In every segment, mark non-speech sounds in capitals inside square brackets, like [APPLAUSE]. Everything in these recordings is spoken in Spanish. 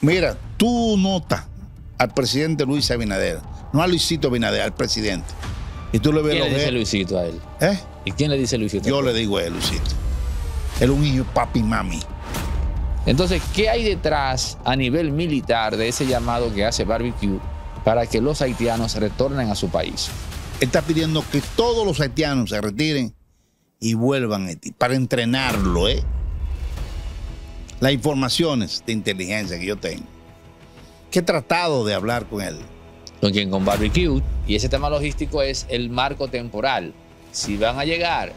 Mira, tú nota al presidente Luis Abinader, no a Luisito Abinader, al presidente. Y tú le ves ¿Quién le dice Luisito a él? ¿Eh? ¿Y quién le dice Luisito? Yo a él? le digo a él, Luisito. Él es un hijo papi mami. Entonces, ¿qué hay detrás a nivel militar de ese llamado que hace Barbecue para que los haitianos retornen a su país? Está pidiendo que todos los haitianos se retiren y vuelvan a Haití para entrenarlo, ¿eh? las informaciones de inteligencia que yo tengo. Que he tratado de hablar con él. Con quien con Barbecue. Y ese tema logístico es el marco temporal. Si van a llegar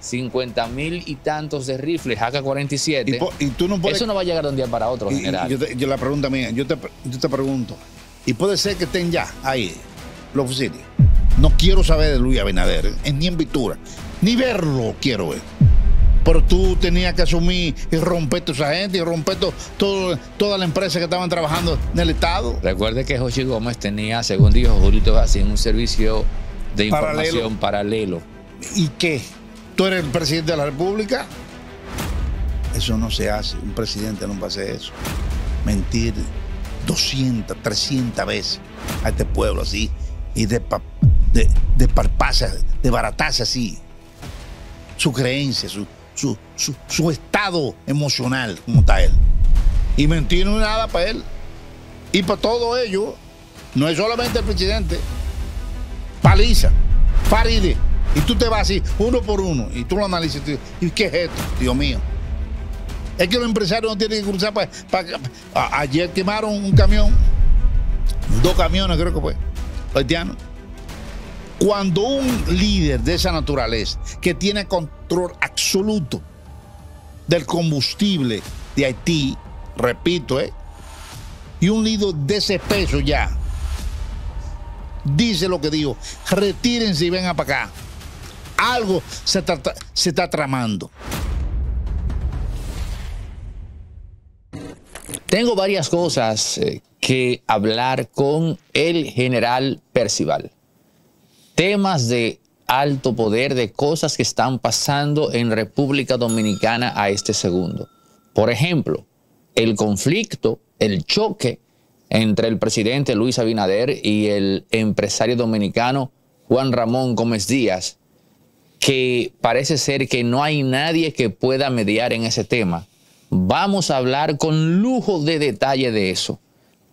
50 mil y tantos de rifles AK-47, eso no va a llegar de un día para otro, general. Yo, te, la pregunta mía, yo te, pregunto, y puede ser que estén ya ahí los fusiles. No quiero saber de Luis Abinader, ni en vitura, ni verlo quiero ver pero tú tenías que asumir y romper tus esa gente y romper todo, toda la empresa que estaban trabajando en el Estado. Recuerde que José Gómez tenía, según dijo Julito en un servicio de información paralelo. ¿Y qué? ¿Tú eres el presidente de la República? Eso no se hace. Un presidente no va a hacer eso. Mentir 200, 300 veces a este pueblo así y de, de, de así. Su creencia, su, su, estado emocional, como está él. Y mentir no nada para él. Y para todo ello, no es solamente el presidente. Paliza, paride Y tú te vas así, uno por uno, y tú lo analizas. Y, qué es esto, Dios mío? Es que los empresarios no tienen que cruzar para... ayer quemaron un camión, dos camiones creo que fue, haitiano Cuando un líder de esa naturaleza, que tiene con absoluto del combustible de Haití, repito, ¿eh? y un nido de ese peso ya. Dice lo que digo, retírense y vengan para acá. Algo se está tramando. Tengo varias cosas eh, que hablar con el general Percival. Temas de alto poder de cosas que están pasando en República Dominicana a este segundo. Por ejemplo, el conflicto, el choque entre el presidente Luis Abinader y el empresario dominicano Juan Ramón Gómez Díaz, que parece ser que no hay nadie que pueda mediar en ese tema. Vamos a hablar con lujo de detalle de eso,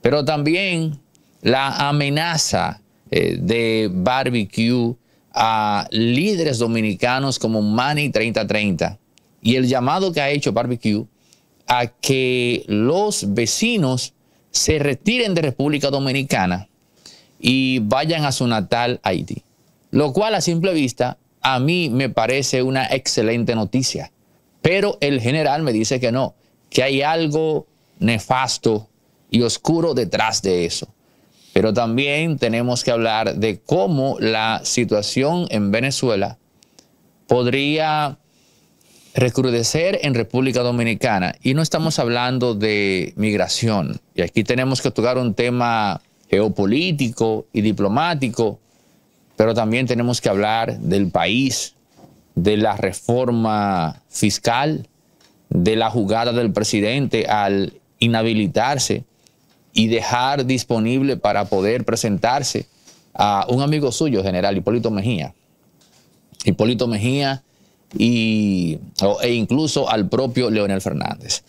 pero también la amenaza eh, de barbecue a líderes dominicanos como Manny 3030 y el llamado que ha hecho Barbecue a que los vecinos se retiren de República Dominicana y vayan a su natal Haití. Lo cual a simple vista a mí me parece una excelente noticia. Pero el general me dice que no, que hay algo nefasto y oscuro detrás de eso. Pero también tenemos que hablar de cómo la situación en Venezuela podría recrudecer en República Dominicana. Y no estamos hablando de migración. Y aquí tenemos que tocar un tema geopolítico y diplomático, pero también tenemos que hablar del país, de la reforma fiscal, de la jugada del presidente al inhabilitarse y dejar disponible para poder presentarse a un amigo suyo, general Hipólito Mejía. Hipólito Mejía e incluso al propio Leonel Fernández.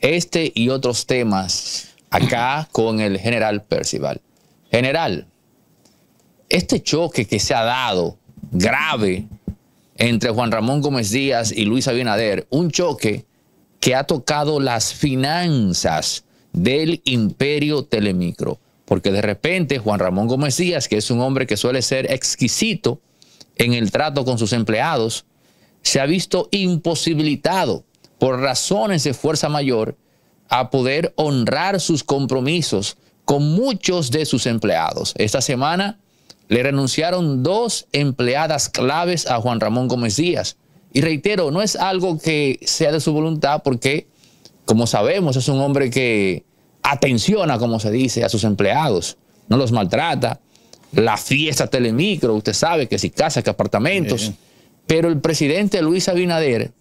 Este y otros temas acá con el general Percival. General, este choque que se ha dado grave entre Juan Ramón Gómez Díaz y Luis Abinader, un choque que ha tocado las finanzas del imperio telemicro. Porque de repente Juan Ramón Gómez Díaz, que es un hombre que suele ser exquisito en el trato con sus empleados, se ha visto imposibilitado por razones de fuerza mayor a poder honrar sus compromisos con muchos de sus empleados. Esta semana le renunciaron dos empleadas claves a Juan Ramón Gómez Díaz. Y reitero, no es algo que sea de su voluntad porque como sabemos, es un hombre que atenciona, como se dice, a sus empleados, no los maltrata. La fiesta telemicro, usted sabe que si casa, que apartamentos. Pero el presidente Luis Abinader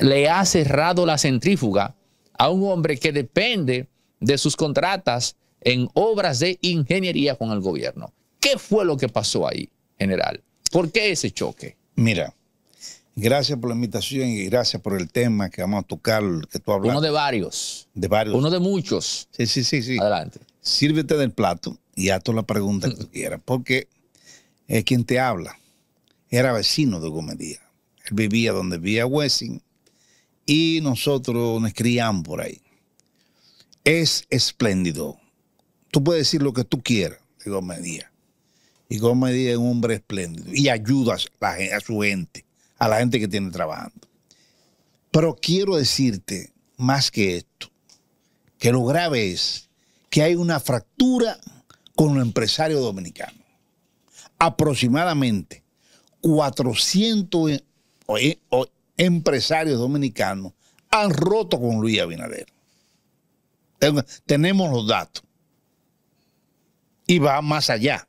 le ha cerrado la centrífuga a un hombre que depende de sus contratas en obras de ingeniería con el gobierno. ¿Qué fue lo que pasó ahí, general? ¿Por qué ese choque? Mira, Gracias por la invitación y gracias por el tema que vamos a tocar, que tú hablas. Uno de varios. De varios. Uno de muchos. Sí, sí, sí, sí. Adelante. Sírvete del plato y haz la pregunta que tú [LAUGHS] quieras, porque es quien te habla. Era vecino de Díaz. Él vivía donde vivía Wessing y nosotros nos criamos por ahí. Es espléndido. Tú puedes decir lo que tú quieras de Díaz. Y Díaz es un hombre espléndido y ayuda a, la, a su gente a la gente que tiene trabajando. Pero quiero decirte más que esto, que lo grave es que hay una fractura con los empresarios dominicanos. Aproximadamente 400 empresarios dominicanos han roto con Luis Abinader. Tenemos los datos. Y va más allá.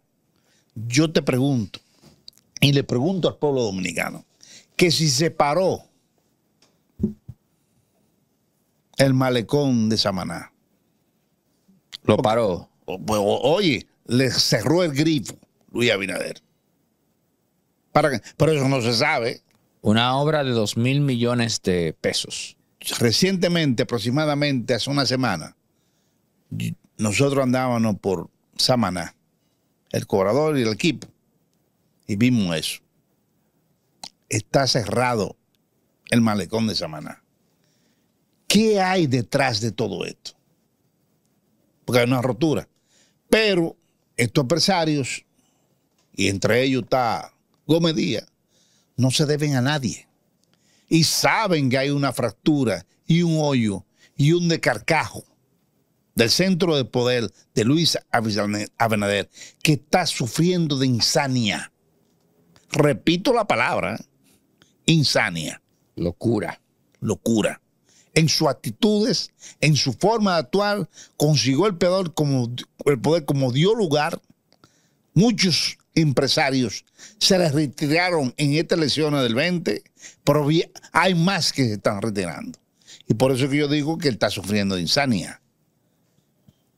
Yo te pregunto, y le pregunto al pueblo dominicano, que si se paró el malecón de Samaná. Lo paró. oye, le cerró el grifo Luis Abinader. Para pero eso no se sabe. Una obra de dos mil millones de pesos. Recientemente, aproximadamente hace una semana, nosotros andábamos por Samaná, el cobrador y el equipo, y vimos eso está cerrado el malecón de Samaná. ¿Qué hay detrás de todo esto? Porque hay una rotura. Pero estos empresarios, y entre ellos está Gómez Díaz, no se deben a nadie. Y saben que hay una fractura y un hoyo y un decarcajo del centro de poder de Luis Abinader que está sufriendo de insania. Repito la palabra, ¿eh? insania. Locura. Locura. En sus actitudes, en su forma de actuar, consiguió el poder como, el poder como dio lugar. Muchos empresarios se les retiraron en esta elecciones del 20, pero hay más que se están retirando. Y por eso que yo digo que él está sufriendo de insania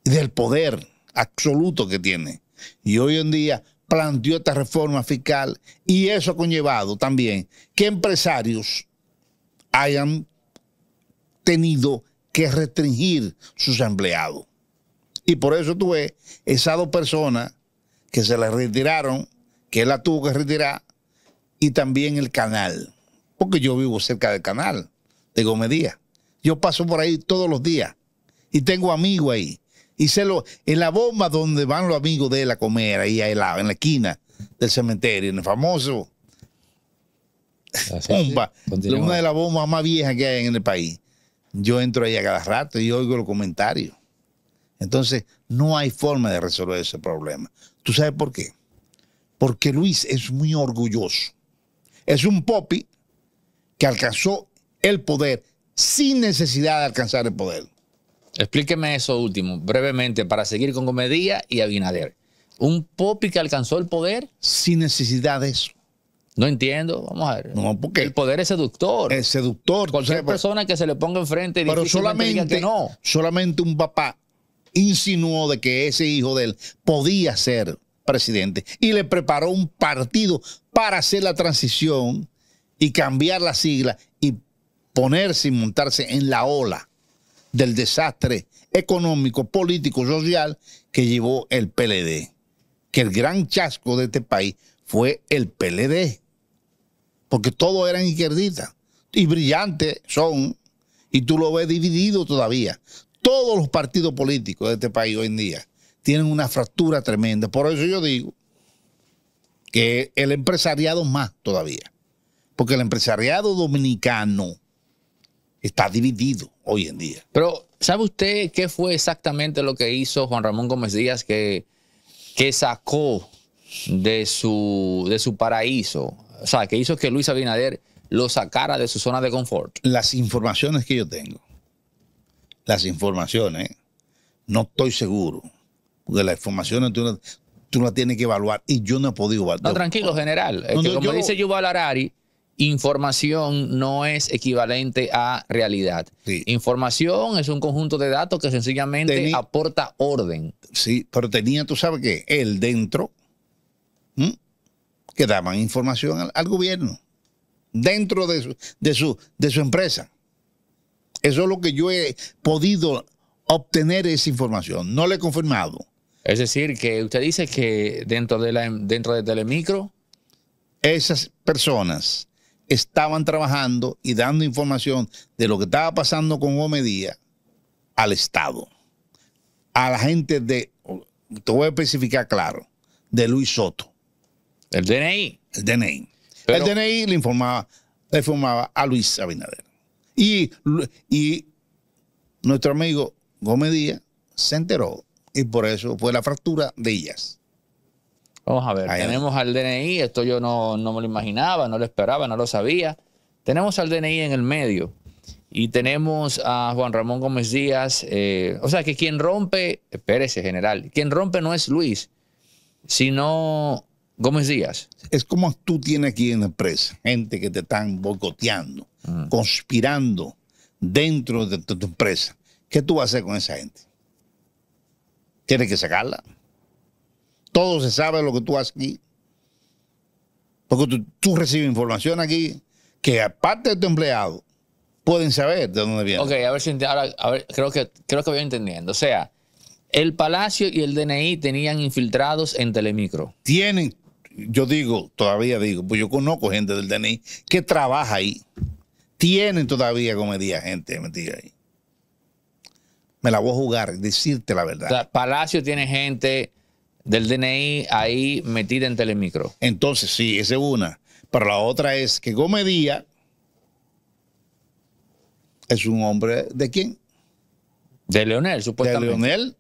del poder absoluto que tiene. Y hoy en día planteó esta reforma fiscal y eso ha conllevado también que empresarios hayan tenido que restringir sus empleados. Y por eso tuve esas dos personas que se las retiraron, que él la tuvo que retirar, y también el canal, porque yo vivo cerca del canal de Díaz, Yo paso por ahí todos los días y tengo amigos ahí y se lo, en la bomba donde van los amigos de la a comer, ahí en la esquina del cementerio, en el famoso bomba, una de las bombas más viejas que hay en el país. Yo entro ahí a cada rato y oigo los comentarios. Entonces, no hay forma de resolver ese problema. ¿Tú sabes por qué? Porque Luis es muy orgulloso. Es un popi que alcanzó el poder sin necesidad de alcanzar el poder. Explíqueme eso último, brevemente, para seguir con Comedia y Abinader. ¿Un popi que alcanzó el poder? Sin necesidad de eso. No entiendo, vamos a ver. No, porque el poder es seductor. Es seductor. Cualquier pues. persona que se le ponga enfrente pero que no. Solamente un papá insinuó de que ese hijo de él podía ser presidente y le preparó un partido para hacer la transición y cambiar la sigla y ponerse y montarse en la ola del desastre económico, político, social que llevó el PLD. Que el gran chasco de este país fue el PLD. Porque todos eran izquierdistas. Y brillantes son. Y tú lo ves dividido todavía. Todos los partidos políticos de este país hoy en día tienen una fractura tremenda. Por eso yo digo que el empresariado más todavía. Porque el empresariado dominicano está dividido hoy en día. Pero, ¿sabe usted qué fue exactamente lo que hizo Juan Ramón Gómez Díaz que, que sacó de su, de su paraíso? O sea, que hizo que Luis Abinader lo sacara de su zona de confort. Las informaciones que yo tengo, las informaciones, no estoy seguro, de las informaciones tú las tienes que evaluar y yo no he podido evaluar. No, tranquilo, general. como yo, dice Yuval información no es equivalente a realidad. Información es un conjunto de datos que sencillamente aporta orden. Sí, pero tenía, tú sabes qué, él dentro que daban información al, gobierno, dentro de su, de, su, empresa. Eso es lo que yo he podido obtener esa información. No le he confirmado. Es decir, que usted dice que dentro de, la, dentro de Telemicro... Esas personas estaban trabajando y dando información de lo que estaba pasando con Gómez Díaz al Estado, a la gente de, te voy a especificar claro, de Luis Soto. El DNI. El DNI. el DNI le informaba, le informaba a Luis Abinader. Y, y nuestro amigo Gómez Díaz se enteró y por eso fue la fractura de ellas. Vamos a ver, tenemos al DNI, esto yo no, me lo imaginaba, no lo esperaba, no lo sabía. Tenemos al DNI en el medio y tenemos a Juan Ramón Gómez Díaz. Eh, o sea, que quien rompe, espérese, general, quien rompe no es Luis, sino Gómez Díaz. Es como tú tienes aquí en la empresa, gente que te están boicoteando, mm. conspirando dentro de tu, tu empresa. ¿Qué tú vas a hacer con esa gente? ¿Tienes que sacarla? Todo se sabe lo que tú haces aquí. Porque tú, recibes información aquí que aparte de tu empleado, pueden saber de dónde viene. Ok, a ver si a ver, creo que creo que voy entendiendo. O sea, el Palacio y el DNI tenían infiltrados en Telemicro. Tienen, yo digo, todavía digo, pues yo conozco gente del DNI que trabaja ahí. Tienen todavía comedia gente metida ahí. Me la voy a jugar, decirte la verdad. O sea, Palacio tiene gente del DNI ahí metida en Telemicro. Entonces, sí, esa es una. Pero la otra es que Gómez Díaz es un hombre de quién? De Leonel, supuestamente. De Leonel.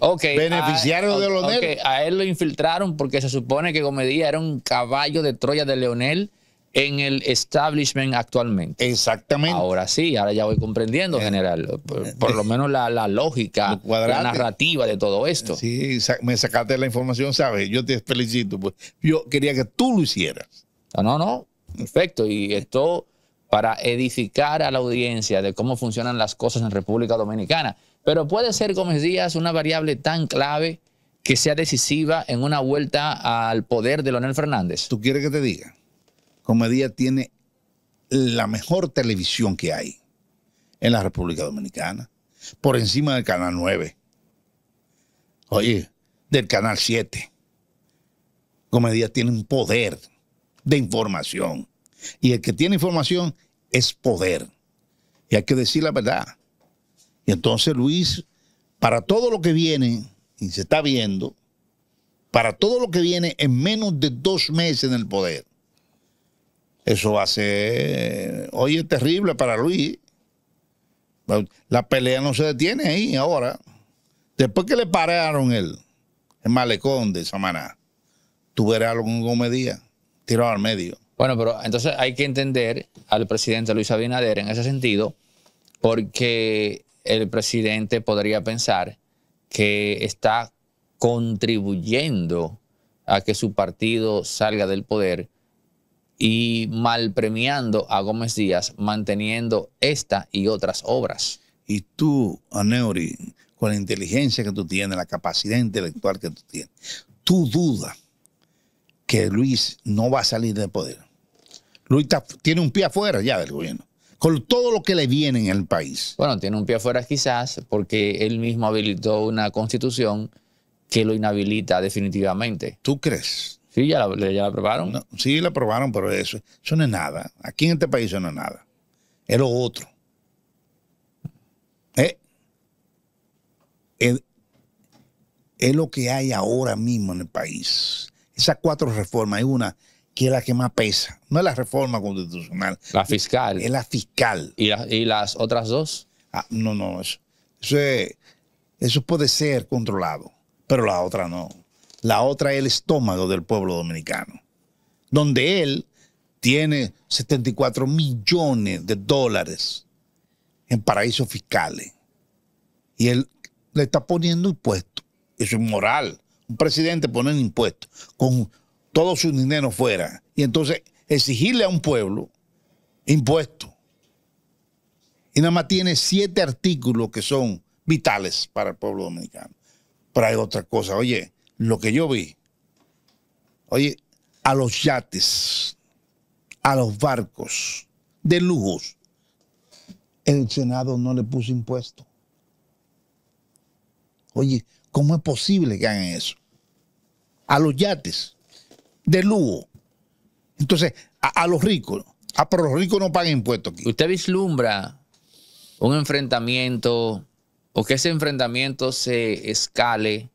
Okay, Beneficiario de Leonel. a él lo infiltraron porque se supone que Gómez era un caballo de Troya de Leonel en el establishment actualmente. Exactamente. Ahora sí, ahora ya voy comprendiendo, eh, general, por, eh, eh, lo menos la, lógica, la narrativa de todo esto. Sí, me sacaste la información, ¿sabes? Yo te felicito. Pues. Yo quería que tú lo hicieras. No, no, Perfecto. Y esto para edificar a la audiencia de cómo funcionan las cosas en República Dominicana. Pero puede ser, Gómez Díaz una variable tan clave que sea decisiva en una vuelta al poder de Leonel Fernández. ¿Tú quieres que te diga? Comedia tiene la mejor televisión que hay en la República Dominicana, por encima del Canal 9, oye, del Canal 7. Comedia tiene un poder de información. Y el que tiene información es poder. Y hay que decir la verdad. Y entonces, Luis, para todo lo que viene y se está viendo, para todo lo que viene en menos de dos meses en el poder, eso hace hoy es terrible para Luis. La pelea no se detiene ahí ahora. Después que le pararon él, el malecón de Samaná, tú algún comedia tirado al medio. Bueno, pero entonces hay que entender al presidente Luis Abinader en ese sentido, porque el presidente podría pensar que está contribuyendo a que su partido salga del poder y mal premiando a Gómez Díaz, manteniendo esta y otras obras. Y tú, Aneuri, con la inteligencia que tú tienes, la capacidad intelectual que tú tienes, tú dudas que Luis no va a salir del poder. Luis tiene un pie afuera ya del gobierno, con todo lo que le viene en el país. Bueno, tiene un pie afuera quizás porque él mismo habilitó una constitución que lo inhabilita definitivamente. ¿Tú crees? Sí, ya la, aprobaron. sí, la aprobaron, pero eso, eso no es nada. Aquí en este país eso no es nada. Es lo otro. Eh, eh, es, lo que hay ahora mismo en el país. Esas cuatro reformas, hay una que es la que más pesa. No es la reforma constitucional. La fiscal. Es la fiscal. ¿Y, las otras dos? Ah, no, no, eso, eso puede ser controlado, pero la otra no la otra es el estómago del pueblo dominicano, donde él tiene 74 millones de dólares en paraísos fiscales. Y él le está poniendo impuestos. Eso es moral. Un presidente poner impuestos con todos sus dinero fuera. Y entonces exigirle a un pueblo impuestos. Y nada más tiene siete artículos que son vitales para el pueblo dominicano. Pero hay otra cosa. Oye, lo que yo vi, oye, a los yates, a los barcos de lujos, el Senado no le puso impuesto. Oye, ¿cómo es posible que hagan eso? A los yates de lujo. Entonces, a, los ricos. Ah, pero los ricos no pagan impuestos aquí. ¿Usted vislumbra un enfrentamiento o que ese enfrentamiento se escale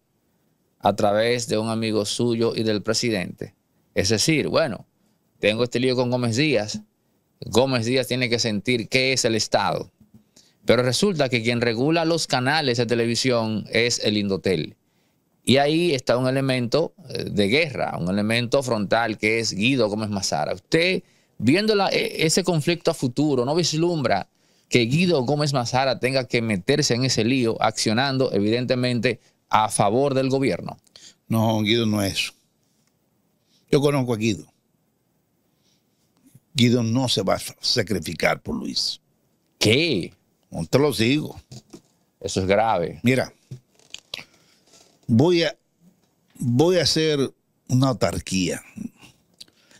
a través de un amigo suyo y del presidente. Es decir, bueno, tengo este lío con Gómez Díaz. Gómez Díaz tiene que sentir qué es el Estado. Pero resulta que quien regula los canales de televisión es el Indotel. Y ahí está un elemento eh, de guerra, un elemento frontal que es Guido Gómez Mazara. Usted, viendo e, ese conflicto a futuro, no vislumbra que Guido Gómez Mazara tenga que meterse en ese lío, accionando evidentemente a favor del gobierno? No, Guido no es Yo conozco a Guido. Guido no se va a sacrificar por Luis. ¿Qué? te lo digo. Eso es grave. Mira, voy a, voy a hacer una autarquía.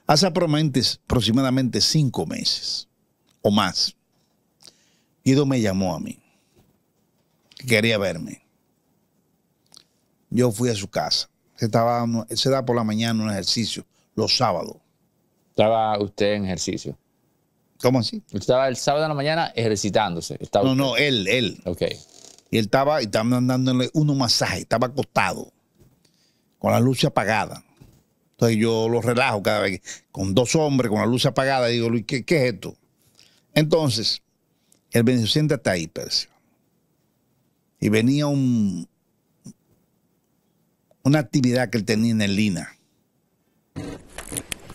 Hace aproximadamente cinco meses o más, Guido me llamó a mí. Quería verme yo fui a su casa. Se, estaba, se da por la mañana un ejercicio, los sábados. ¿Estaba usted en ejercicio? ¿Cómo así? Estaba el sábado en la mañana ejercitándose. no, no, él, él. Ok. Y él estaba, y estaba dándole uno masaje, estaba acostado, con la luz apagada. Entonces yo lo relajo cada vez, con dos hombres, con la luz apagada, digo, Luis, ¿qué, ¿qué, es esto? Entonces, el venía, está ahí, Y venía un, una actividad que él tenía en el INA.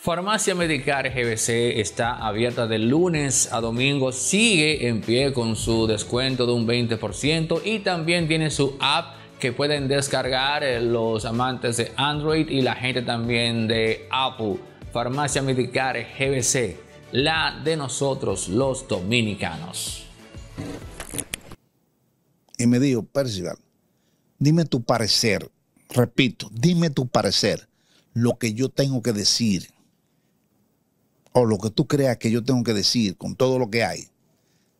Farmacia Medicar GBC está abierta de lunes a domingo, sigue en pie con su descuento de un 20% y también tiene su app que pueden descargar eh, los amantes de Android y la gente también de Apple. Farmacia Medicar GBC, la de nosotros los dominicanos. Y me dijo, Percival, dime tu parecer repito, dime tu parecer, lo que yo tengo que decir, o lo que tú creas que yo tengo que decir con todo lo que hay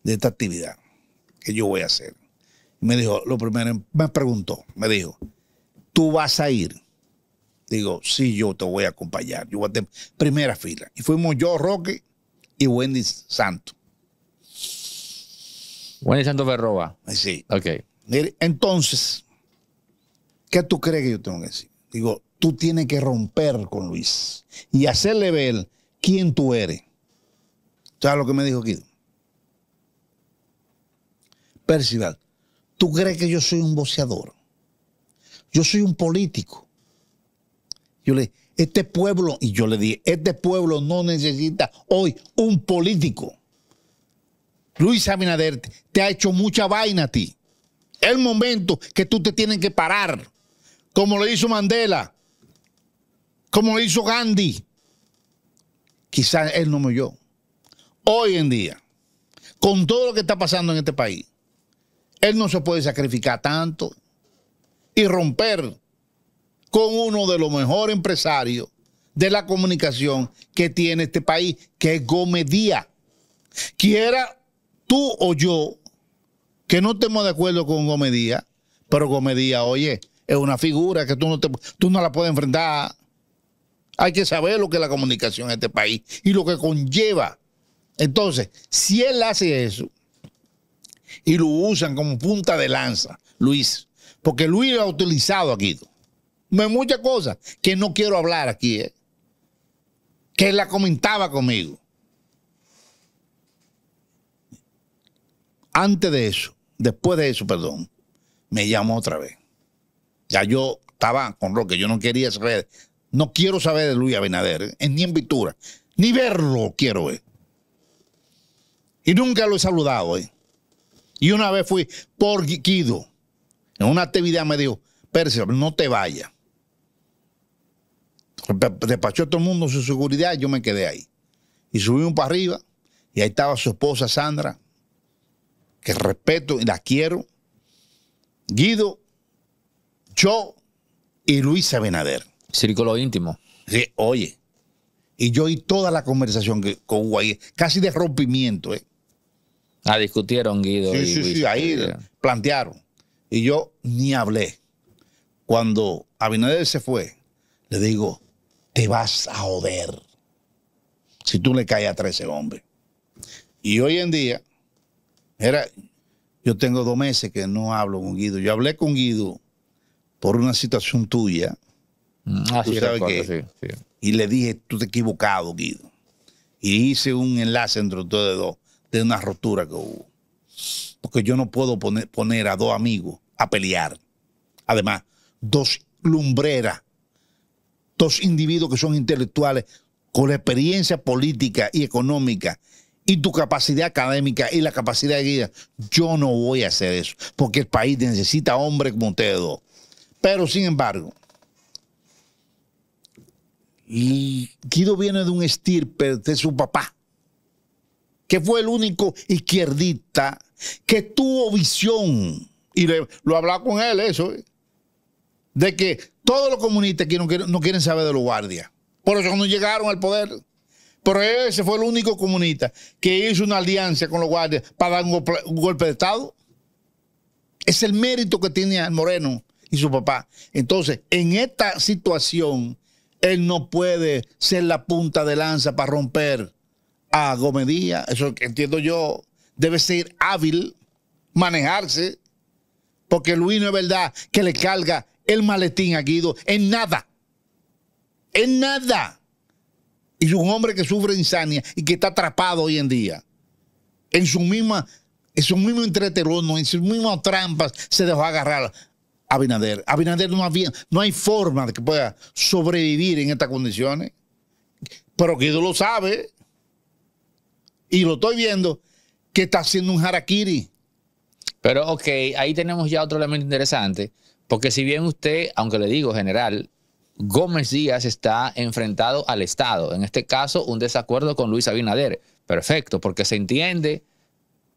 de esta actividad que yo voy a hacer. Me dijo, lo primero, me preguntó, me dijo, ¿tú vas a ir? Digo, sí, yo te voy a acompañar. Yo a primera fila. Y fuimos yo, Roque y Wendy Santo. Wendy Santo Berroa Sí. Ok. Entonces, ¿qué tú crees que yo tengo que decir? Digo, tú tienes que romper con Luis y hacerle ver quién tú eres. ¿Sabes lo que me dijo aquí? Percival, ¿tú crees que yo soy un boceador? Yo soy un político. Yo le dije, este pueblo, y yo le dije, este pueblo no necesita hoy un político. Luis Abinader te ha hecho mucha vaina a ti. El momento que tú te tienes que parar como lo hizo Mandela, como lo hizo Gandhi. Quizás él no me oyó. Hoy en día, con todo lo que está pasando en este país, él no se puede sacrificar tanto y romper con uno de los mejores empresarios de la comunicación que tiene este país, que es Gómez Díaz. Quiera tú o yo que no estemos de acuerdo con Gómez Díaz, pero Gómez Díaz, oye, es una figura que tú no, tú no la puedes enfrentar. Hay que saber lo que es la comunicación en este país y lo que conlleva. Entonces, si él hace eso y lo usan como punta de lanza, Luis, porque Luis lo ha utilizado aquí, hay muchas cosas que no quiero hablar aquí, eh, que él la comentaba conmigo. Antes de eso, después de eso, perdón, me llamó otra vez. Ya yo estaba con Roque, yo no quería saber, no quiero saber de Luis Abinader, ¿eh? ni en vitura, ni verlo quiero ver. ¿eh? Y nunca lo he saludado. ¿eh? Y una vez fui por Guido, en una actividad me dijo, Percio, no te vayas. Despachó todo el mundo su seguridad y yo me quedé ahí. Y subimos para arriba y ahí estaba su esposa Sandra, que respeto y la quiero. Guido yo y Luis Abinader. Círculo íntimo. Sí, oye. Y yo oí toda la conversación que, con Guaidó, casi de rompimiento. ¿eh? Ah, discutieron, Guido. Sí, sí, sí, ahí plantearon. Y yo ni hablé. Cuando Abinader se fue, le digo, te vas a joder si tú le caes a 13 hombres. Y hoy en día, era, yo tengo dos meses que no hablo con Guido. Yo hablé con Guido por una situación tuya. Mm, ah, sí, sí, sí. Y le dije, tú te equivocado, Guido. Y hice un enlace entre ustedes dos de una rotura que hubo. Porque yo no puedo poner, poner a dos amigos a pelear. Además, dos lumbreras, dos individuos que son intelectuales con la experiencia política y económica y tu capacidad académica y la capacidad de guía. Yo no voy a hacer eso, porque el país necesita hombres como ustedes dos. Pero sin embargo, Guido viene de un estirpe de su papá, que fue el único izquierdista que tuvo visión, y lo hablaba con él eso, eh, de que todos los comunistas no, quieren, no quieren saber de los guardias. Por eso no llegaron al poder. Pero ese fue el único comunista que hizo una alianza con los guardias para dar un, golpe de Estado. Es el mérito que tiene Moreno y su papá. Entonces, en esta situación, él no puede ser la punta de lanza para romper a Gomedía. Eso que entiendo yo, debe ser hábil, manejarse, porque Luis no es verdad que le carga el maletín a Guido en nada. En nada. Y es un hombre que sufre insania y que está atrapado hoy en día. En su misma, en su mismo entreterono, en sus mismas trampas se dejó agarrar Abinader. Abinader no había, no hay forma de que pueda sobrevivir en estas condiciones. Pero que lo sabe. Y lo estoy viendo que está haciendo un harakiri. Pero ok, ahí tenemos ya otro elemento interesante. Porque si bien usted, aunque le digo general, Gómez Díaz está enfrentado al Estado. En este caso, un desacuerdo con Luis Abinader. Perfecto, porque se entiende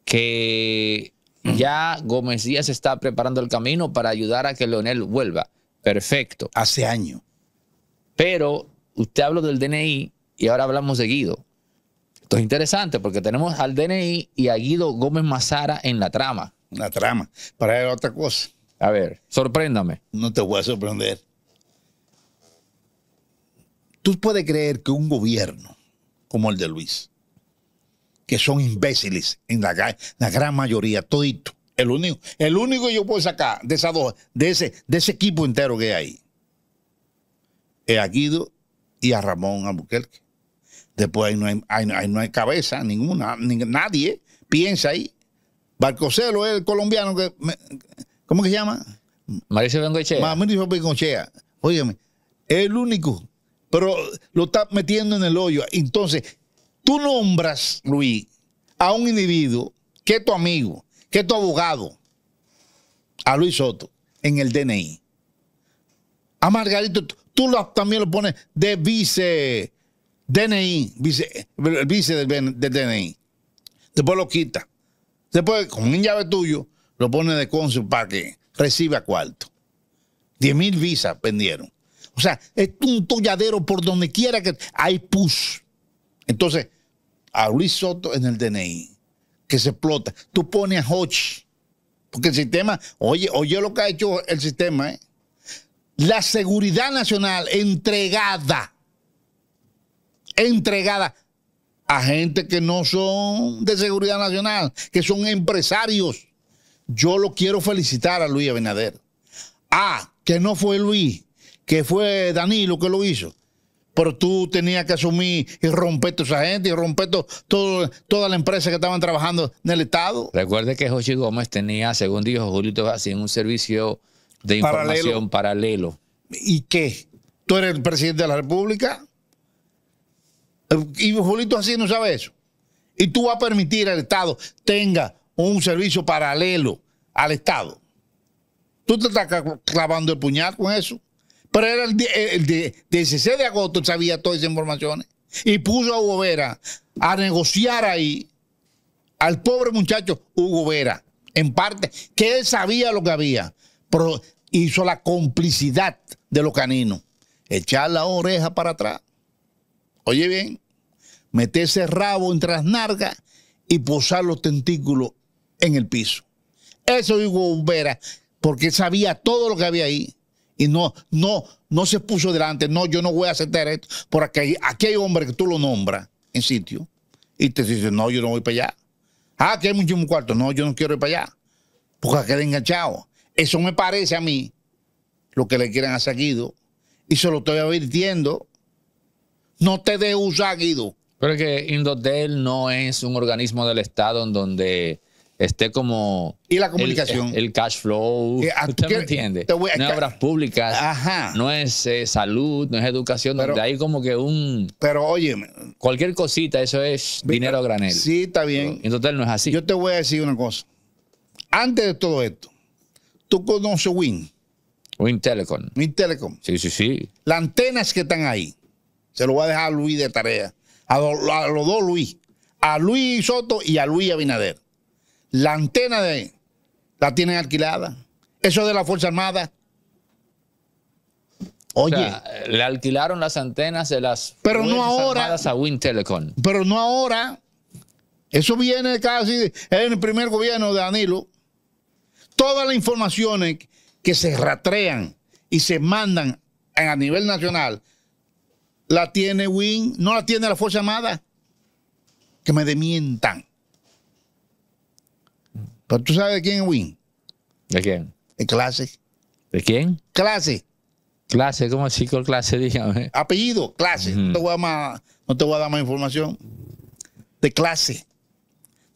que ya Gómez Díaz está preparando el camino para ayudar a que Leonel vuelva. Perfecto. Hace años. Pero usted habló del DNI y ahora hablamos de Guido. Esto es interesante porque tenemos al DNI y a Guido Gómez Mazara en la trama. La trama. Para otra cosa. A ver, sorpréndame. No te voy a sorprender. Tú puedes creer que un gobierno como el de Luis, que son imbéciles en la, la gran mayoría, todito. El único, el único que yo puedo sacar de esas dos, de ese, de ese equipo entero que hay es a Guido y a Ramón Albuquerque. Después ahí no hay, no, hay, cabeza, ninguna, nadie piensa ahí. Barcoselo es el colombiano que, ¿cómo que se llama? Mauricio Bengochea. Mauricio Bengochea. Óyeme, es el único, pero lo está metiendo en el hoyo. Entonces, Tú nombras, Luis, a un individuo que es tu amigo, que es tu abogado, a Luis Soto, en el DNI. A Margarito, tú también lo pones de vice DNI, vice, vice del, DNI. Después lo quita. Después, con un llave tuyo, lo pone de cónsul para que reciba cuarto. Diez mil visas vendieron. O sea, es un tolladero por donde quiera que. Hay push. Entonces, a Luis Soto en el DNI, que se explota. Tú pones a Hochi, porque el sistema, oye, oye lo que ha hecho el sistema, ¿eh? La seguridad nacional entregada, entregada a gente que no son de seguridad nacional, que son empresarios. Yo lo quiero felicitar a Luis Abinader. Ah, que no fue Luis, que fue Danilo que lo hizo pero tú tenías que asumir y romper esa gente y romper todo, toda la empresa que estaban trabajando en el Estado. Recuerde que José Gómez tenía, según dijo Julito un servicio de información paralelo. ¿Y qué? ¿Tú eres el presidente de la República? Y Julito así no sabe eso. Y tú vas a permitir al Estado tenga un servicio paralelo al Estado. ¿Tú te estás clavando el puñal con eso? Pero era el, 16 de agosto, sabía todas esas informaciones. Y puso a Hugo Vera a negociar ahí al pobre muchacho Hugo Vera, en parte, que él sabía lo que había, pero hizo la complicidad de los caninos. Echar la oreja para atrás. Oye bien, meter ese rabo entre las nargas y posar los tentículos en el piso. Eso Hugo Vera, porque sabía todo lo que había ahí y no, no, no se puso delante, no, yo no voy a aceptar esto, porque aquí, aquí hay hombre que tú lo nombras en sitio y te dice, no, yo no voy para allá. Ah, aquí hay muchísimo cuarto, no, yo no quiero ir para allá, porque queda enganchado. Eso me parece a mí lo que le quieren hacer a Guido y se lo estoy advirtiendo. No te dé usar, Guido. Pero es que Indotel no es un organismo del Estado en donde esté como... Y la comunicación. El, cash flow. Eh, ah, ¿Usted qué, me entiende? no es obras públicas, Ajá. no es eh, salud, no es educación, De ahí hay como que un... Pero oye... Cualquier cosita, eso es dinero granero. granel. Sí, está bien. En total no es así. Yo te voy a decir una cosa. Antes de todo esto, tú conoces Win. Win Telecom. Win Telecom. Sí, sí, sí. Las antenas que están ahí, se lo voy a dejar a Luis de tarea. A, a los dos Luis. A Luis Soto y a Luis Abinader. La antena de la tienen alquilada. Eso de la Fuerza Armada. Oye. le alquilaron las antenas de las pero Fuerzas ahora, Armadas a Win Telecom. Pero no ahora. Eso viene casi en el primer gobierno de Danilo. Todas las informaciones que se rastrean y se mandan a nivel nacional, la tiene Win, no la tiene la Fuerza Armada. Que me demientan. Pero tú sabes de quién es Win. ¿De quién? De clase. ¿De quién? Clase. Clase, ¿cómo así con clase? [LAUGHS] Dígame. Apellido, clase. no, te voy a dar más información. De clase.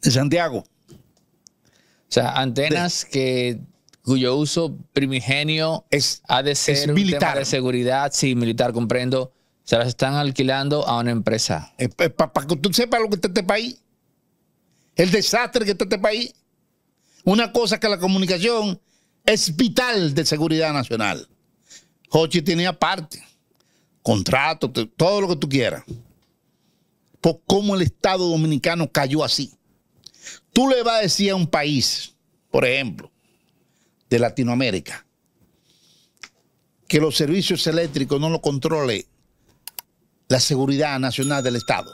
De Santiago. O sea, antenas que cuyo uso primigenio es, ha de ser militar. de seguridad, sí, militar, comprendo. Se las están alquilando a una empresa. Para que tú sepas lo que está este país. El desastre que está este país. Una cosa que la comunicación es vital de seguridad nacional. Hochi tenía parte, contrato, todo lo que tú quieras. Por cómo el Estado dominicano cayó así. Tú le vas a decir a un país, por ejemplo, de Latinoamérica, que los servicios eléctricos no lo controle la seguridad nacional del Estado.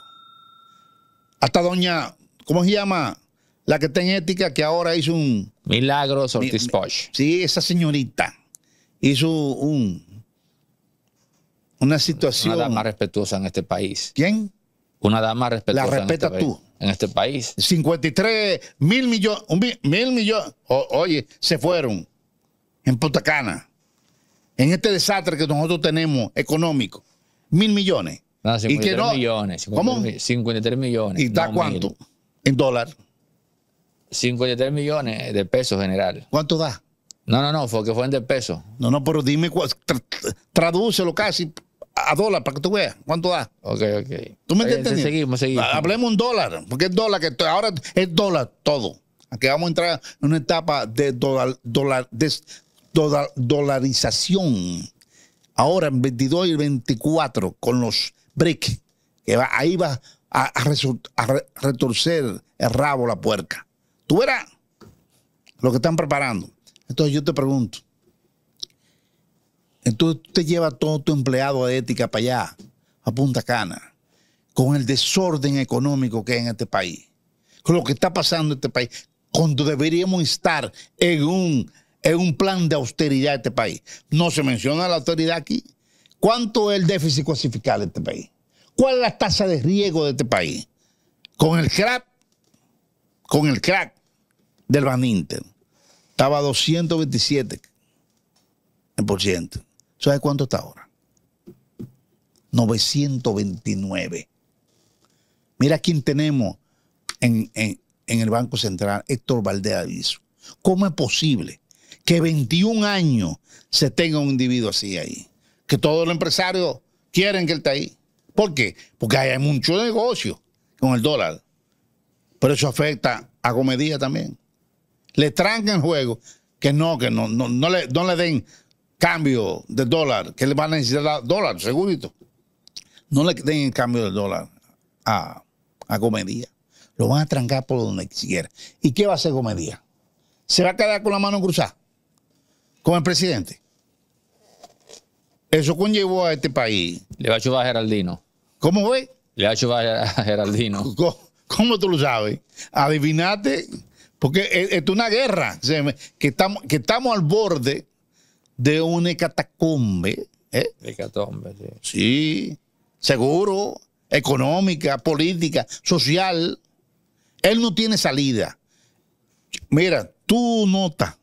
Hasta doña, ¿cómo se llama? La que está en ética, que ahora hizo un. Milagros Ortiz Sí, esa señorita hizo un. Una situación. Una dama respetuosa en este país. ¿Quién? Una dama respetuosa. La respeta en este tú. en este país. 53 mil millones. Mil millones. Oye, se fueron. En Cana. En este desastre que nosotros tenemos económico. Mil millones. 53 y millones. ¿Cómo? 53 millones. ¿Y da cuánto? En dólar. 53 millones de pesos, general. ¿Cuánto da? No, no, no, porque en de peso No, no, pero dime, tra tradúcelo casi a dólar para que tú veas cuánto da. Ok, ok. ¿Tú me entiendes? Seguimos, seguimos. Ah, hablemos un dólar, porque es dólar, que ahora es dólar todo. Aquí vamos a entrar en una etapa de, de dolarización. Ahora en 22 y 24 con los BRIC, que va, ahí va a, retorcer el rabo la puerca. Tú verás lo que están preparando. Entonces yo te pregunto, entonces tú te llevas todo tu empleado de ética para allá, a Punta Cana, con el desorden económico que hay en este país, con lo que está pasando en este país, cuando deberíamos estar en un, en un plan de austeridad de este país. No se menciona la austeridad aquí. ¿Cuánto es el déficit clasificado de este país? ¿Cuál es la tasa de riesgo de este país? Con el crack, con el crack, del Inter estaba a 227 en por ciento. ¿Sabes cuánto está ahora? 929. Mira quién tenemos en, el Banco Central, Héctor Valdés ¿Cómo es posible que 21 años se tenga un individuo así ahí? Que todos los empresarios quieren que él esté ahí. ¿Por qué? Porque hay mucho negocio con el dólar. Pero eso afecta a Comedía también le trancan juego, que no, que no, no, le, le den cambio de dólar, que le van a necesitar dólar, segurito. No le den cambio de dólar a, a Gomedía. Lo van a trancar por donde quiera. ¿Y qué va a hacer Gomedía? ¿Se va a quedar con la mano cruzada? Con el presidente. Eso conllevó a este país. Le va a ayudar a Geraldino. ¿Cómo fue? Le va a chupar a Geraldino. [LAUGHS] ¿Cómo, cómo tú lo sabes? Adivinate porque eh, es una guerra, que estamos, que estamos al borde de una catacombe. ¿eh? Hecatombe, sí. Sí, seguro, económica, política, social. Él no tiene salida. Mira, tú notas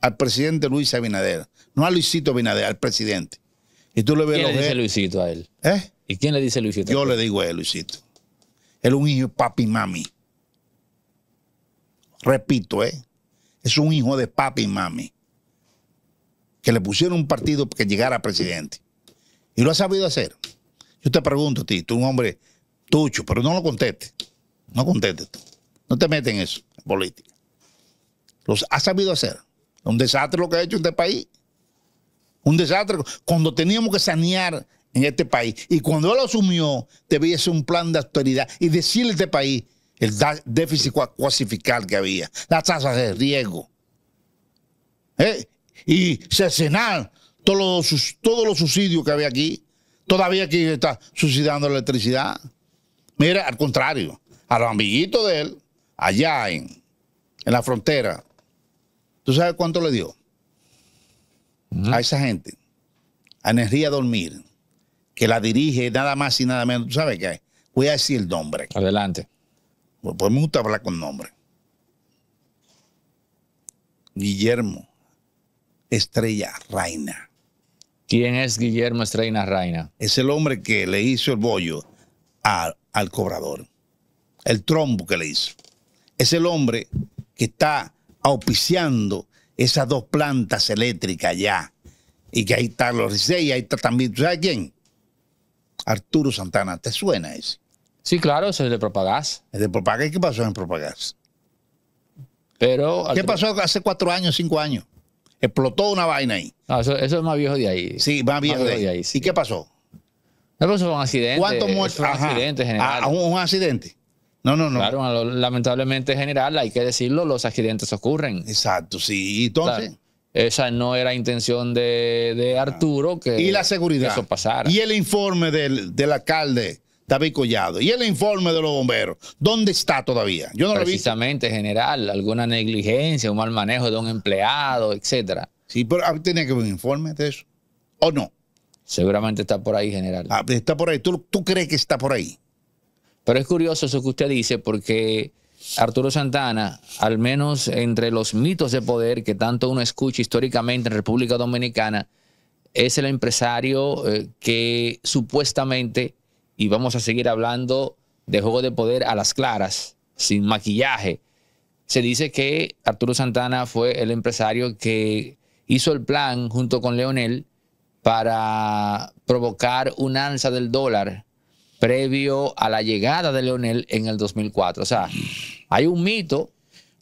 al presidente Luis Abinader, no a Luisito Abinader, al presidente. Y tú le ves ¿Quién le dice Luisito a él? ¿Eh? ¿Y quién le dice Luisito? Yo le digo a él, Luisito. Él es un hijo papi mami repito, ¿eh? es un hijo de papi y mami, que le pusieron un partido que llegara a presidente. Y lo ha sabido hacer. Yo te pregunto a ti, tú un hombre tucho, pero no lo contestes. No contestes. No te metes en eso, en política. lo ha sabido hacer. Un desastre lo que ha hecho este país. Un desastre. Cuando teníamos que sanear en este país. Y cuando él asumió, debía ser un plan de actualidad y decirle a este país el déficit cuasi que había, las tasas de riesgo. ¿eh? Y cercenar todos los, todos los subsidios que había aquí. Todavía aquí está subsidiando la electricidad. Mira, al contrario, a los de él, allá en, en la frontera, ¿tú sabes cuánto le dio? A esa gente, a Energía Dormir, que la dirige nada más y nada menos. ¿Tú sabes qué? Voy a decir el nombre. Adelante pues me gusta hablar con nombre. Guillermo Estrella Reina. ¿Quién es Guillermo Estrella Reina? Es el hombre que le hizo el bollo al cobrador. El trombo que le hizo. Es el hombre que está auspiciando esas dos plantas eléctricas allá. Y que ahí está los y ahí está también, ¿tú sabes quién? Arturo Santana, ¿te suena ese? Sí, claro, eso es de Propagás. ¿Es de Propagás? ¿Qué pasó en Propagás? Pero, ¿Qué pasó hace cuatro años, cinco años? Explotó una vaina ahí. Ah, eso, es más viejo de ahí. Sí, más viejo, de, ahí. ¿Y qué pasó? No, un accidente. ¿Cuántos muertos? Un accidente general. Ah, un, accidente. No, no, no. Claro, lamentablemente general, hay que decirlo, los accidentes ocurren. Exacto, sí. Entonces. esa no era intención de, ah. Arturo que, la seguridad. eso pasara. Y el informe del alcalde David Collado. Y el informe de los bomberos, ¿dónde está todavía? Yo no lo Precisamente, general, alguna negligencia, un mal manejo de un empleado, etcétera. Sí, pero ah, tenía que haber un informe de eso. ¿O no? Seguramente está por ahí, general. Ah, pues está por ahí. ¿Tú, ¿Tú crees que está por ahí? Pero es curioso eso que usted dice porque Arturo Santana, al menos entre los mitos de poder que tanto uno escucha históricamente en República Dominicana, es el empresario eh, que supuestamente y vamos a seguir hablando de juego de poder a las claras, sin maquillaje. Se dice que Arturo Santana fue el empresario que hizo el plan junto con Leonel para provocar un alza del dólar previo a la llegada de Leonel en el 2004. O sea, hay un mito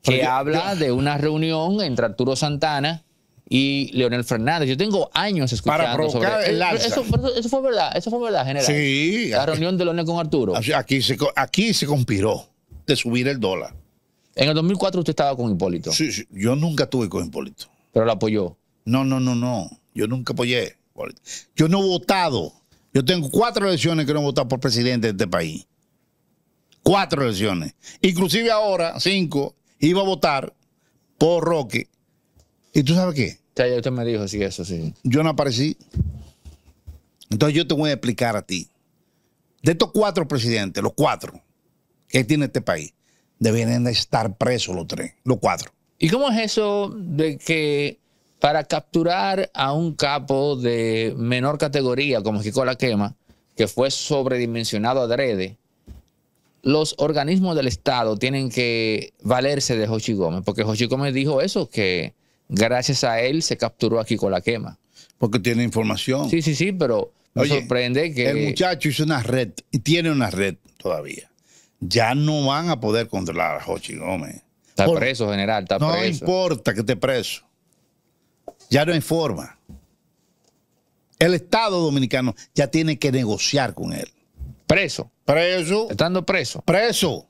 que habla de una reunión entre Arturo Santana y Leonel Fernández. Yo tengo años escuchando Para eso, eso, fue verdad, eso fue verdad, general. Sí. La reunión de Leonel con Arturo. Aquí se, aquí se conspiró de subir el dólar. En el 2004 usted estaba con Hipólito. yo nunca estuve con Hipólito. Pero lo apoyó. No, no, no, no. Yo nunca apoyé. Yo no he votado. Yo tengo cuatro elecciones que no he votado por presidente de este país. Cuatro elecciones. Inclusive ahora, cinco, iba a votar por Roque ¿Y tú sabes qué? usted me dijo, así eso sí. Yo no aparecí. Entonces yo te voy a explicar a ti. De estos cuatro presidentes, los cuatro que tiene este país, deben estar presos los tres, los cuatro. ¿Y cómo es eso de que para capturar a un capo de menor categoría como Chico La Quema, que fue sobredimensionado adrede, los organismos del Estado tienen que valerse de Jochi Gómez? Porque José Gómez dijo eso, que Gracias a él se capturó aquí con la quema. Porque tiene información. Sí, sí, sí, pero me sorprende que. El muchacho hizo una red y tiene una red todavía. Ya no van a poder controlar a Hochi Gómez. Está preso, general, está preso. No importa que esté preso. Ya no informa. forma. El Estado dominicano ya tiene que negociar con él. Preso. Preso. Estando preso. Preso.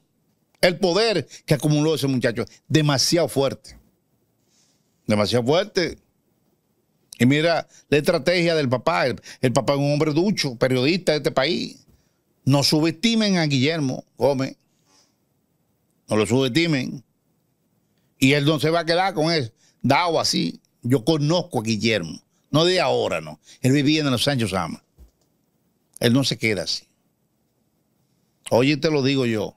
El poder que acumuló ese muchacho, demasiado fuerte. Demasiado fuerte. Y mira la estrategia del papá. El, papá es un hombre ducho, periodista de este país. No subestimen a Guillermo Gómez. No lo subestimen. Y él no se va a quedar con él. Dado así. Yo conozco a Guillermo. No de ahora, no. Él vivía en los Ángeles, Ama. Él no se queda así. Oye, te lo digo yo.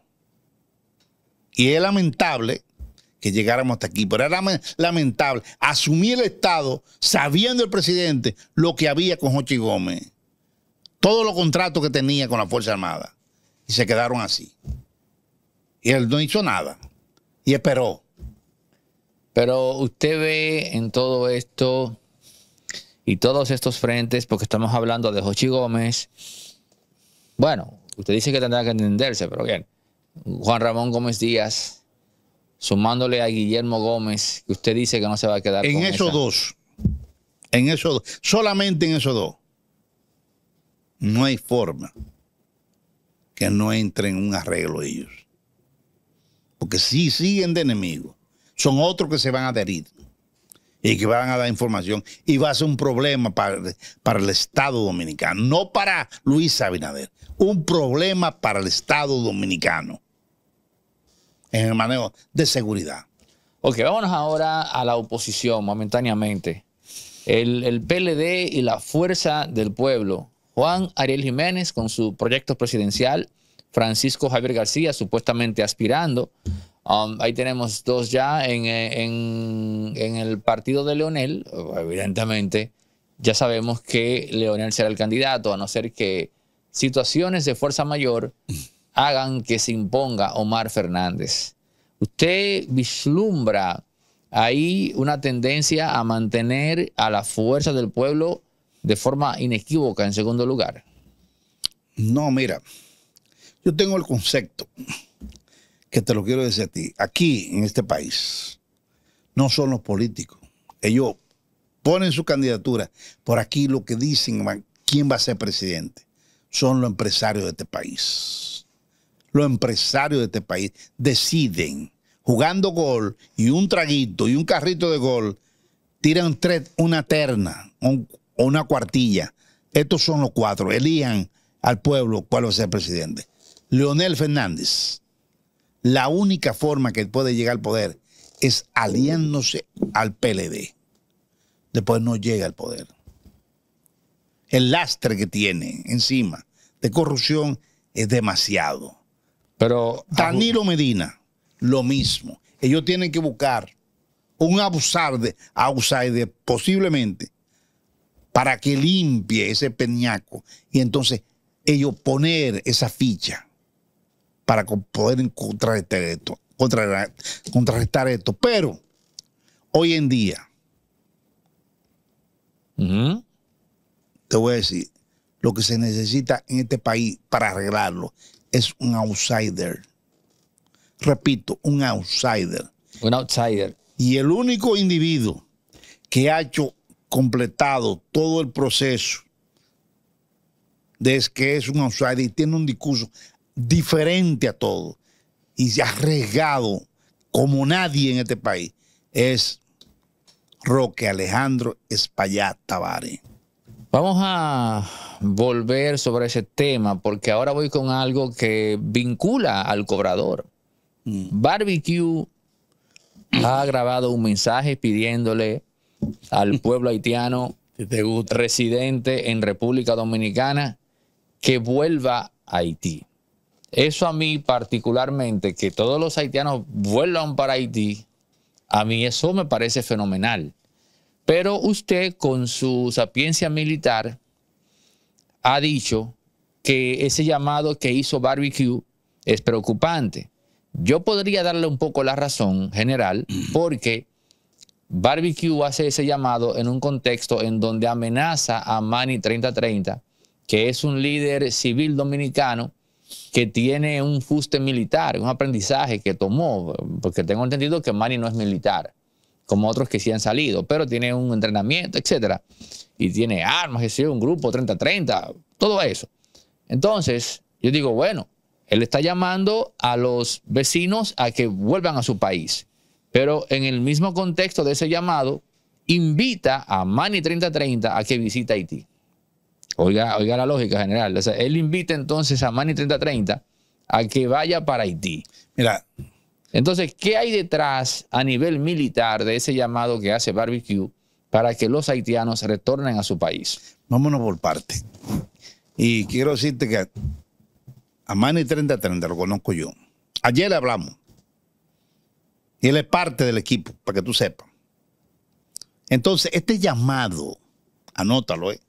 Y es lamentable que llegáramos hasta aquí. Pero era lamentable asumir el Estado sabiendo el presidente lo que había con Jochi Gómez. Todos los contratos que tenía con la Fuerza Armada. Y se quedaron así. Y él no hizo nada. Y esperó. Pero usted ve en todo esto y todos estos frentes, porque estamos hablando de Jochi Gómez, bueno, usted dice que tendrá que entenderse, pero bien, Juan Ramón Gómez Díaz, sumándole a Guillermo Gómez, que usted dice que no se va a quedar. En esos dos, en esos dos, solamente en esos dos, no hay forma que no entre en un arreglo ellos. Porque si siguen de enemigos, son otros que se van a adherir y que van a dar información y va a ser un problema para, para el Estado dominicano, no para Luis Abinader, un problema para el Estado dominicano en el manejo de seguridad. Ok, vámonos ahora a la oposición momentáneamente. El, PLD y la fuerza del pueblo. Juan Ariel Jiménez con su proyecto presidencial. Francisco Javier García supuestamente aspirando. Um, ahí tenemos dos ya en, en, el partido de Leonel. Evidentemente, ya sabemos que Leonel será el candidato, a no ser que situaciones de fuerza mayor hagan que se imponga Omar Fernández. Usted vislumbra ahí una tendencia a mantener a la fuerza del pueblo de forma inequívoca en segundo lugar. No, mira, yo tengo el concepto que te lo quiero decir a ti. Aquí, en este país, no son los políticos. Ellos ponen su candidatura. Por aquí lo que dicen, quién va a ser presidente, son los empresarios de este país los empresarios de este país deciden, jugando gol y un traguito y un carrito de gol, tiran una terna o una cuartilla. Estos son los cuatro. elían al pueblo cuál va a ser presidente. Leonel Fernández. La única forma que puede llegar al poder es aliándose al PLD. Después no llega al poder. El lastre que tiene encima de corrupción es demasiado. Danilo Medina, lo mismo. Ellos tienen que buscar un abusar de, posiblemente para que limpie ese peñaco y entonces ellos poner esa ficha para poder contrarrestar esto, contrarrestar, esto. Pero hoy en día, te voy a decir, lo que se necesita en este país para arreglarlo es un outsider. Repito, un outsider. Un outsider. Y el único individuo que ha hecho completado todo el proceso de que es un outsider y tiene un discurso diferente a todo y se ha arriesgado como nadie en este país es Roque Alejandro Espaillat Tavares. Vamos a volver sobre ese tema porque ahora voy con algo que vincula al cobrador. Mm. Barbecue ha grabado un mensaje pidiéndole al [LAUGHS] pueblo haitiano residente en República Dominicana que vuelva a Haití. Eso a mí particularmente, que todos los haitianos vuelvan para Haití, a mí eso me parece fenomenal. Pero usted con su sapiencia militar ha dicho que ese llamado que hizo Barbecue es preocupante. Yo podría darle un poco la razón general [CLEARS THROAT] porque Barbecue hace ese llamado en un contexto en donde amenaza a Manny 3030, que es un líder civil dominicano que tiene un fuste militar, un aprendizaje que tomó, porque tengo entendido que Manny no es militar como otros que sí han salido, pero tiene un entrenamiento, etcétera, y tiene armas, decir, un grupo 30-30, todo eso. Entonces, yo digo, bueno, él está llamando a los vecinos a que vuelvan a su país, pero en el mismo contexto de ese llamado, invita a Mani 3030 a que visite Haití. Oiga, oiga la lógica general. O él invita entonces a Mani 3030 a que vaya para Haití. Mira, entonces, ¿qué hay detrás a nivel militar de ese llamado que hace Barbecue para que los haitianos retornen a su país? Vámonos por parte. Y quiero decirte que a Manny 3030 lo conozco yo. Ayer le hablamos. Y él es parte del equipo, para que tú sepas. Entonces, este llamado, anótalo, eh,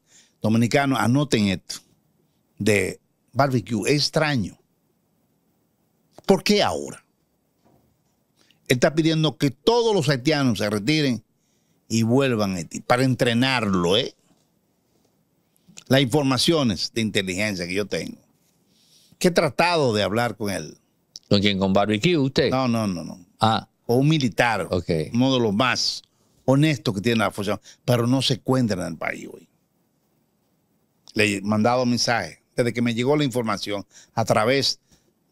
dominicano, anoten esto, de barbecue, es extraño. ¿Por qué ahora? Él está pidiendo que todos los haitianos se retiren y vuelvan a Haití para entrenarlo. ¿eh? Las informaciones de inteligencia que yo tengo. Que he tratado de hablar con él. ¿Con quién? ¿Con Barbecue usted? No, no, no, no. Ah. O un militar. Ok. Modo de los más honestos que tiene la fuerza. Pero no se encuentra en el país hoy. Le he mandado mensaje. desde que me llegó la información a través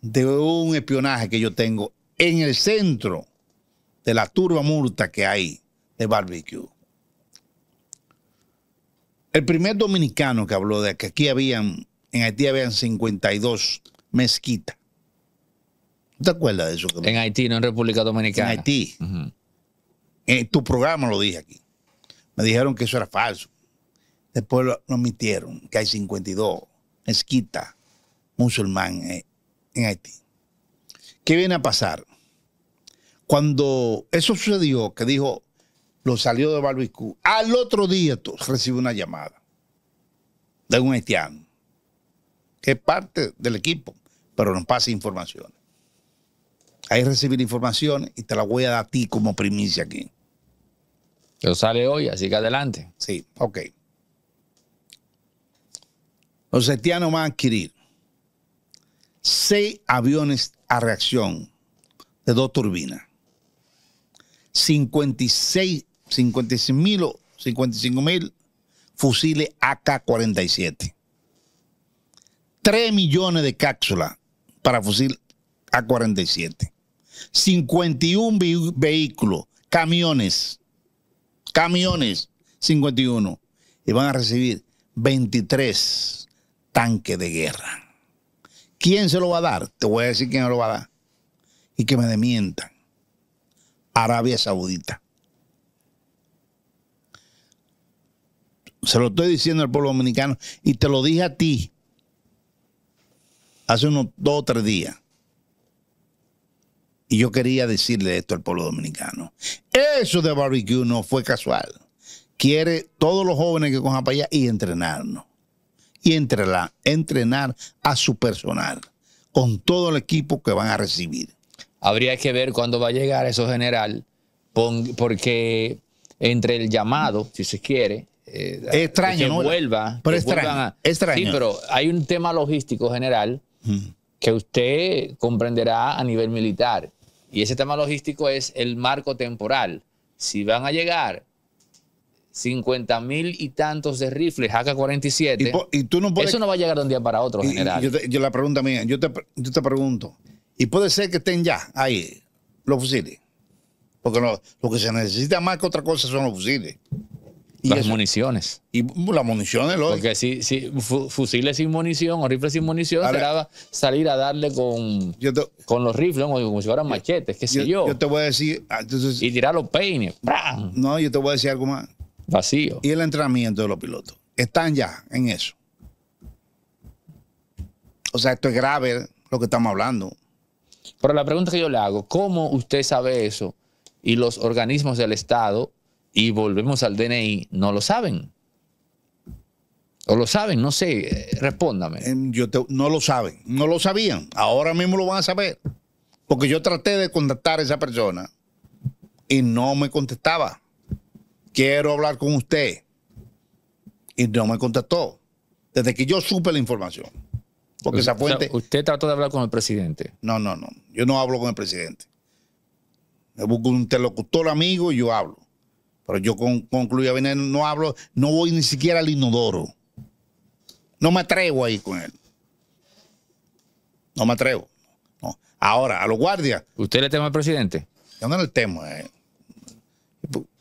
de un espionaje que yo tengo en el centro de la turba multa que hay de barbecue. El primer dominicano que habló de que aquí habían, en Haití habían 52 mezquitas. ¿Te acuerdas de eso? En Haití, no en República Dominicana. En Haití. En tu programa lo dije aquí. Me dijeron que eso era falso. Después lo, admitieron que hay 52 mezquitas Musulmanes eh, en Haití. ¿Qué viene a pasar? Cuando eso sucedió, que dijo, lo salió de Barbicú, al otro día recibió una llamada de un haitiano, que es parte del equipo, pero nos pasa información. Ahí recibir información y te la voy a dar a ti como primicia aquí. Pero sale hoy, así que adelante. Sí, ok. Los haitianos van a adquirir seis aviones a reacción de dos turbinas. 56, mil o 55 mil fusiles AK-47. 3 millones de cápsulas para fusil A-47. 51 vehículos, camiones, camiones, 51. Y van a recibir 23 tanques de guerra. ¿Quién se lo va a dar? Te voy a decir quién se lo va a dar. Y que me demientan. Arabia Saudita. Se lo estoy diciendo al pueblo dominicano y te lo dije a ti hace unos dos o tres días. Y yo quería decirle esto al pueblo dominicano. Eso de barbecue no fue casual. Quiere todos los jóvenes que cojan para allá y entrenarnos. Y entrenar, entrenar a su personal con todo el equipo que van a recibir. Habría que ver cuándo va a llegar eso general, porque entre el llamado, si se quiere, eh, extraño, ¿no? vuelva, extraño, Sí, pero hay un tema logístico general mm. que usted comprenderá a nivel militar. Y ese tema logístico es el marco temporal. Si van a llegar 50 mil y tantos de rifles AK-47, y, no eso no va a llegar de un día para otro, general. yo, la pregunta mía, yo te, yo te pregunto, y puede ser que estén ya ahí los fusiles. Porque lo, que se necesita más que otra cosa son los fusiles. Y las municiones. Y uh, las municiones, lógico. Porque si, fusiles sin munición o rifles sin munición, salir a darle con, con los rifles, como si fueran machetes, qué sé yo. Yo te voy a decir. Ah, y tirar los peines. No, yo te voy a decir algo más. Vacío. Y el entrenamiento de los pilotos. Están ya en eso. O sea, esto es grave lo que estamos hablando. Pero la pregunta que yo le hago, ¿cómo usted sabe eso y los organismos del Estado, y volvemos al DNI, no lo saben? ¿O lo saben? No sé, eh, respóndame. Em, yo no lo saben, no lo sabían, ahora mismo lo van a saber. Porque yo traté de contactar a esa persona y no me contestaba. Quiero hablar con usted. Y no me contestó. Desde que yo supe la información porque esa fuente... ¿Usted trató de hablar con el presidente? No, no, no. Yo no hablo con el presidente. Me busco un interlocutor amigo y yo hablo. Pero yo con, concluyo, no hablo, no voy ni siquiera al inodoro. No me atrevo a ir con él. No me atrevo. No. Ahora, a los guardias. ¿Usted le teme al presidente? Yo no le temo a él.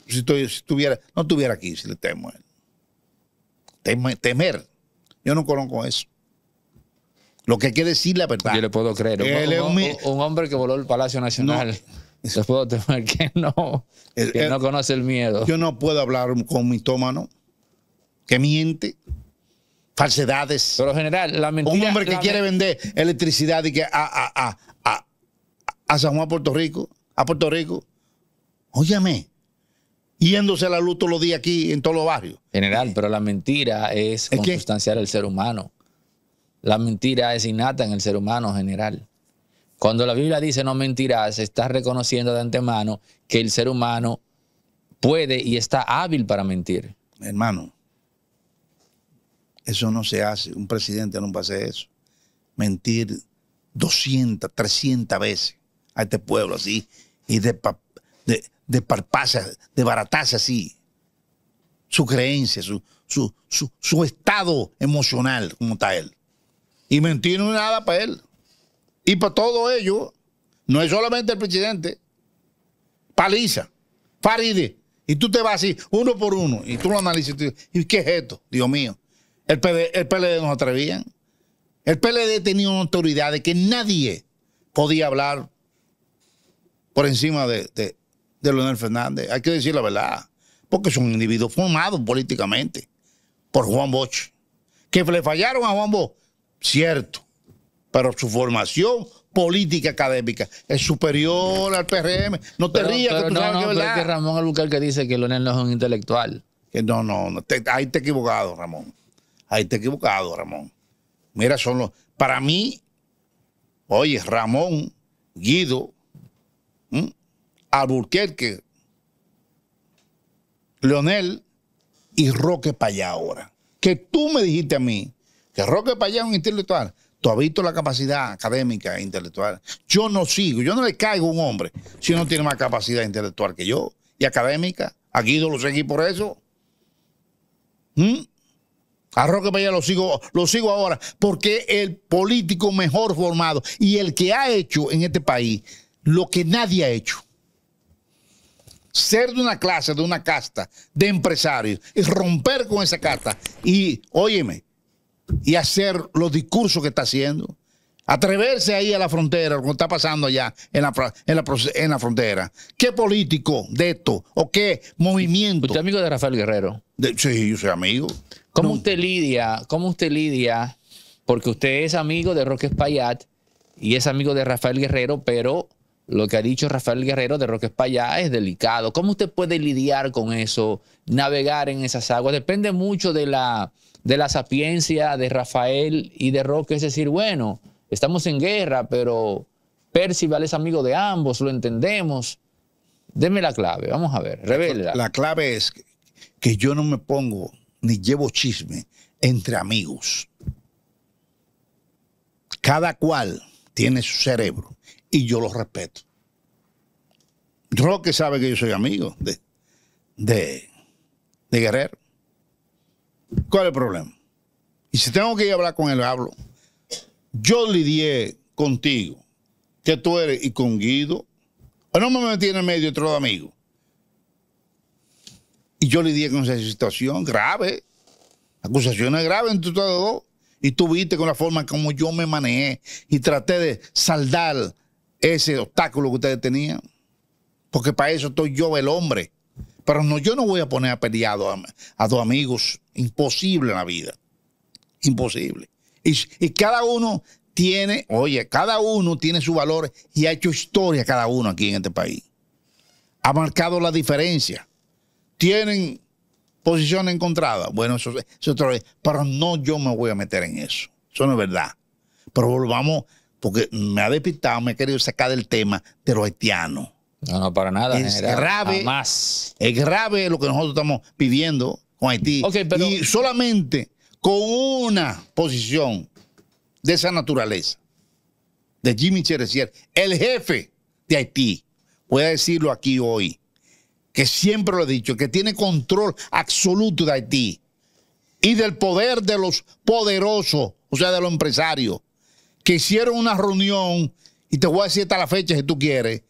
Si, estuviera, no estuviera aquí, si le temo a él. temer. Yo no conozco eso. Lo que hay que decir la verdad. Yo le puedo creer. Él un, un, hombre que voló el Palacio Nacional. No. puedo temer que no, que no conoce el miedo. Yo no puedo hablar con mi tómano. que miente, falsedades. Pero general, la mentira. Un hombre que quiere vender electricidad y que a, a, a, a, San Juan, Puerto Rico, a Puerto Rico. Óyame. Yéndose a la luz todos los días aquí en todos los barrios. General, pero la mentira es, es consustanciar al ser humano. La mentira es innata en el ser humano general. Cuando la Biblia dice no mentirás, está reconociendo de antemano que el ser humano puede y está hábil para mentir. Hermano, eso no se hace. Un presidente no hacer eso. Mentir 200, 300 veces a este pueblo así y de, de, de de baratarse así. Su creencia, su, su estado emocional, como está él. Y mentir no nada para él. Y para todo ello, no es solamente el presidente. Paliza, Faride. Y tú te vas así, uno por uno, y tú lo analizas. Y, qué es esto? Dios mío. El PLD, el no atrevían. El PLD tenía una autoridad de que nadie podía hablar por encima de, Leonel Fernández. Hay que decir la verdad. Porque son individuo formado políticamente por Juan Bosch. Que le fallaron a Juan Bosch cierto, pero su formación política académica es superior al PRM. No te rías, que que que Ramón Albuquerque dice que Leonel no es un intelectual. no, no, no ahí te he equivocado, Ramón. Ahí te he equivocado, Ramón. Mira, son los. Para mí, oye, Ramón, Guido, Albuquerque Leonel y Roque allá ahora. Que tú me dijiste a mí que Roque Payá es un intelectual. Tú has visto la capacidad académica e intelectual. Yo no sigo, yo no le caigo a un hombre si no tiene más capacidad intelectual que yo y académica. Aquí Guido lo seguí por eso. ¿Mm? A Roque Payá lo sigo, lo sigo ahora porque el político mejor formado y el que ha hecho en este país lo que nadie ha hecho. Ser de una clase, de una casta, de empresarios, y romper con esa casta. Y óyeme, y hacer los discursos que está haciendo. Atreverse ahí a la frontera, lo que está pasando allá en la, en la, frontera. ¿Qué político de esto o qué movimiento? Usted es amigo de Rafael Guerrero. sí, yo soy amigo. ¿Cómo usted lidia? ¿Cómo usted lidia? Porque usted es amigo de Roque Espaillat y es amigo de Rafael Guerrero, pero lo que ha dicho Rafael Guerrero de Roque Espallat es delicado. ¿Cómo usted puede lidiar con eso, navegar en esas aguas? Depende mucho de la, de la sapiencia de Rafael y de Roque, es decir, bueno, estamos en guerra, pero Percival es amigo de ambos, lo entendemos. Deme la clave, vamos a ver, revela. La clave es que yo no me pongo ni llevo chisme entre amigos. Cada cual tiene su cerebro y yo lo respeto. Roque sabe que yo soy amigo de, de, de Guerrero. ¿Cuál es el problema? Y si tengo que ir a hablar con él, hablo. Yo lidié contigo, que tú eres, y con Guido. O no me metí en el medio otro amigo. Y yo lidié con esa situación grave. Acusaciones graves entre todos. dos. Y tú viste con la forma como yo me manejé y traté de saldar ese obstáculo que ustedes tenían. Porque para eso estoy yo, el hombre. Pero no, yo no voy a poner a peleado a, dos amigos. Imposible en la vida. Imposible. Y, cada uno tiene, oye, cada uno tiene su valor y ha hecho historia cada uno aquí en este país. Ha marcado la diferencia. Tienen posiciones encontradas. Bueno, eso, es otra vez. Pero no yo me voy a meter en eso. Eso no es verdad. Pero volvamos, porque me ha despistado, me ha querido sacar del tema de los haitianos. No, no, para nada. Es grave. más Es grave lo que nosotros estamos pidiendo con Haití. Y solamente con una posición de esa naturaleza, de Jimmy Cheresier, el jefe de Haití, voy a decirlo aquí hoy, que siempre lo he dicho, que tiene control absoluto de Haití y del poder de los poderosos, o sea, de los empresarios, que hicieron una reunión, y te voy a decir hasta la fecha si tú quieres,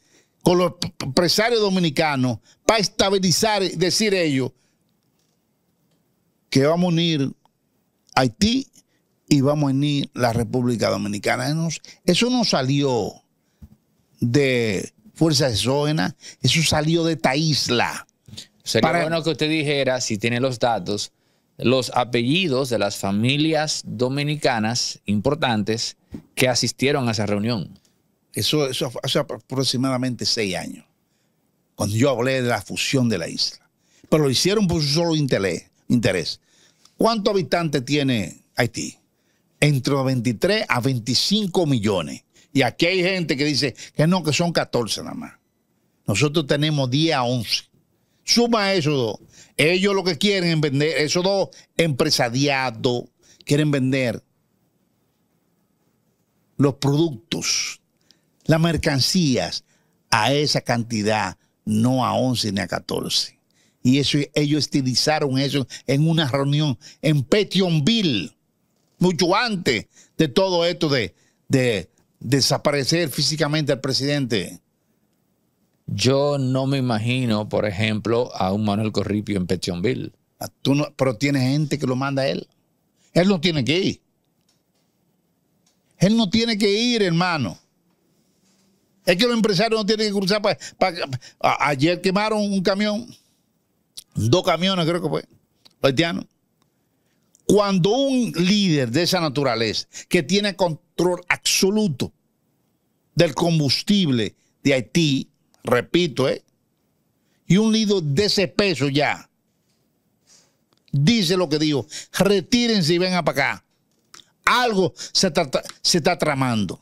con los empresarios dominicanos para estabilizar, decir ellos, que vamos a unir Haití y vamos a unir la República Dominicana. Eso no salió de fuerzas exógenas, eso salió de esta isla. Sería bueno que usted dijera, si tiene los datos, los apellidos de las familias dominicanas importantes que asistieron a esa reunión. Eso, hace aproximadamente seis años, cuando yo hablé de la fusión de la isla. Pero lo hicieron por su solo interés. ¿Cuántos habitantes tiene Haití? Entre 23 a 25 millones. Y aquí hay gente que dice que no, que son 14 nada más. Nosotros tenemos 10 a 11. Suma esos dos. Ellos lo que quieren es vender, esos dos empresariados quieren vender los productos las mercancías a esa cantidad, no a 11 ni a 14. Y eso, ellos estilizaron eso en una reunión en Petionville, mucho antes de todo esto de, desaparecer físicamente al presidente. Yo no me imagino, por ejemplo, a un Manuel Corripio en Petionville. Ah, tú no, pero tiene gente que lo manda él. Él no tiene que ir. Él no tiene que ir, hermano. Es que los empresarios no tienen que cruzar para... ayer quemaron un camión, dos camiones creo que fue, haitiano. Cuando un líder de esa naturaleza, que tiene control absoluto del combustible de Haití, repito, eh, y un líder de ese peso ya, dice lo que dijo, retírense y vengan para acá. Algo se está tramando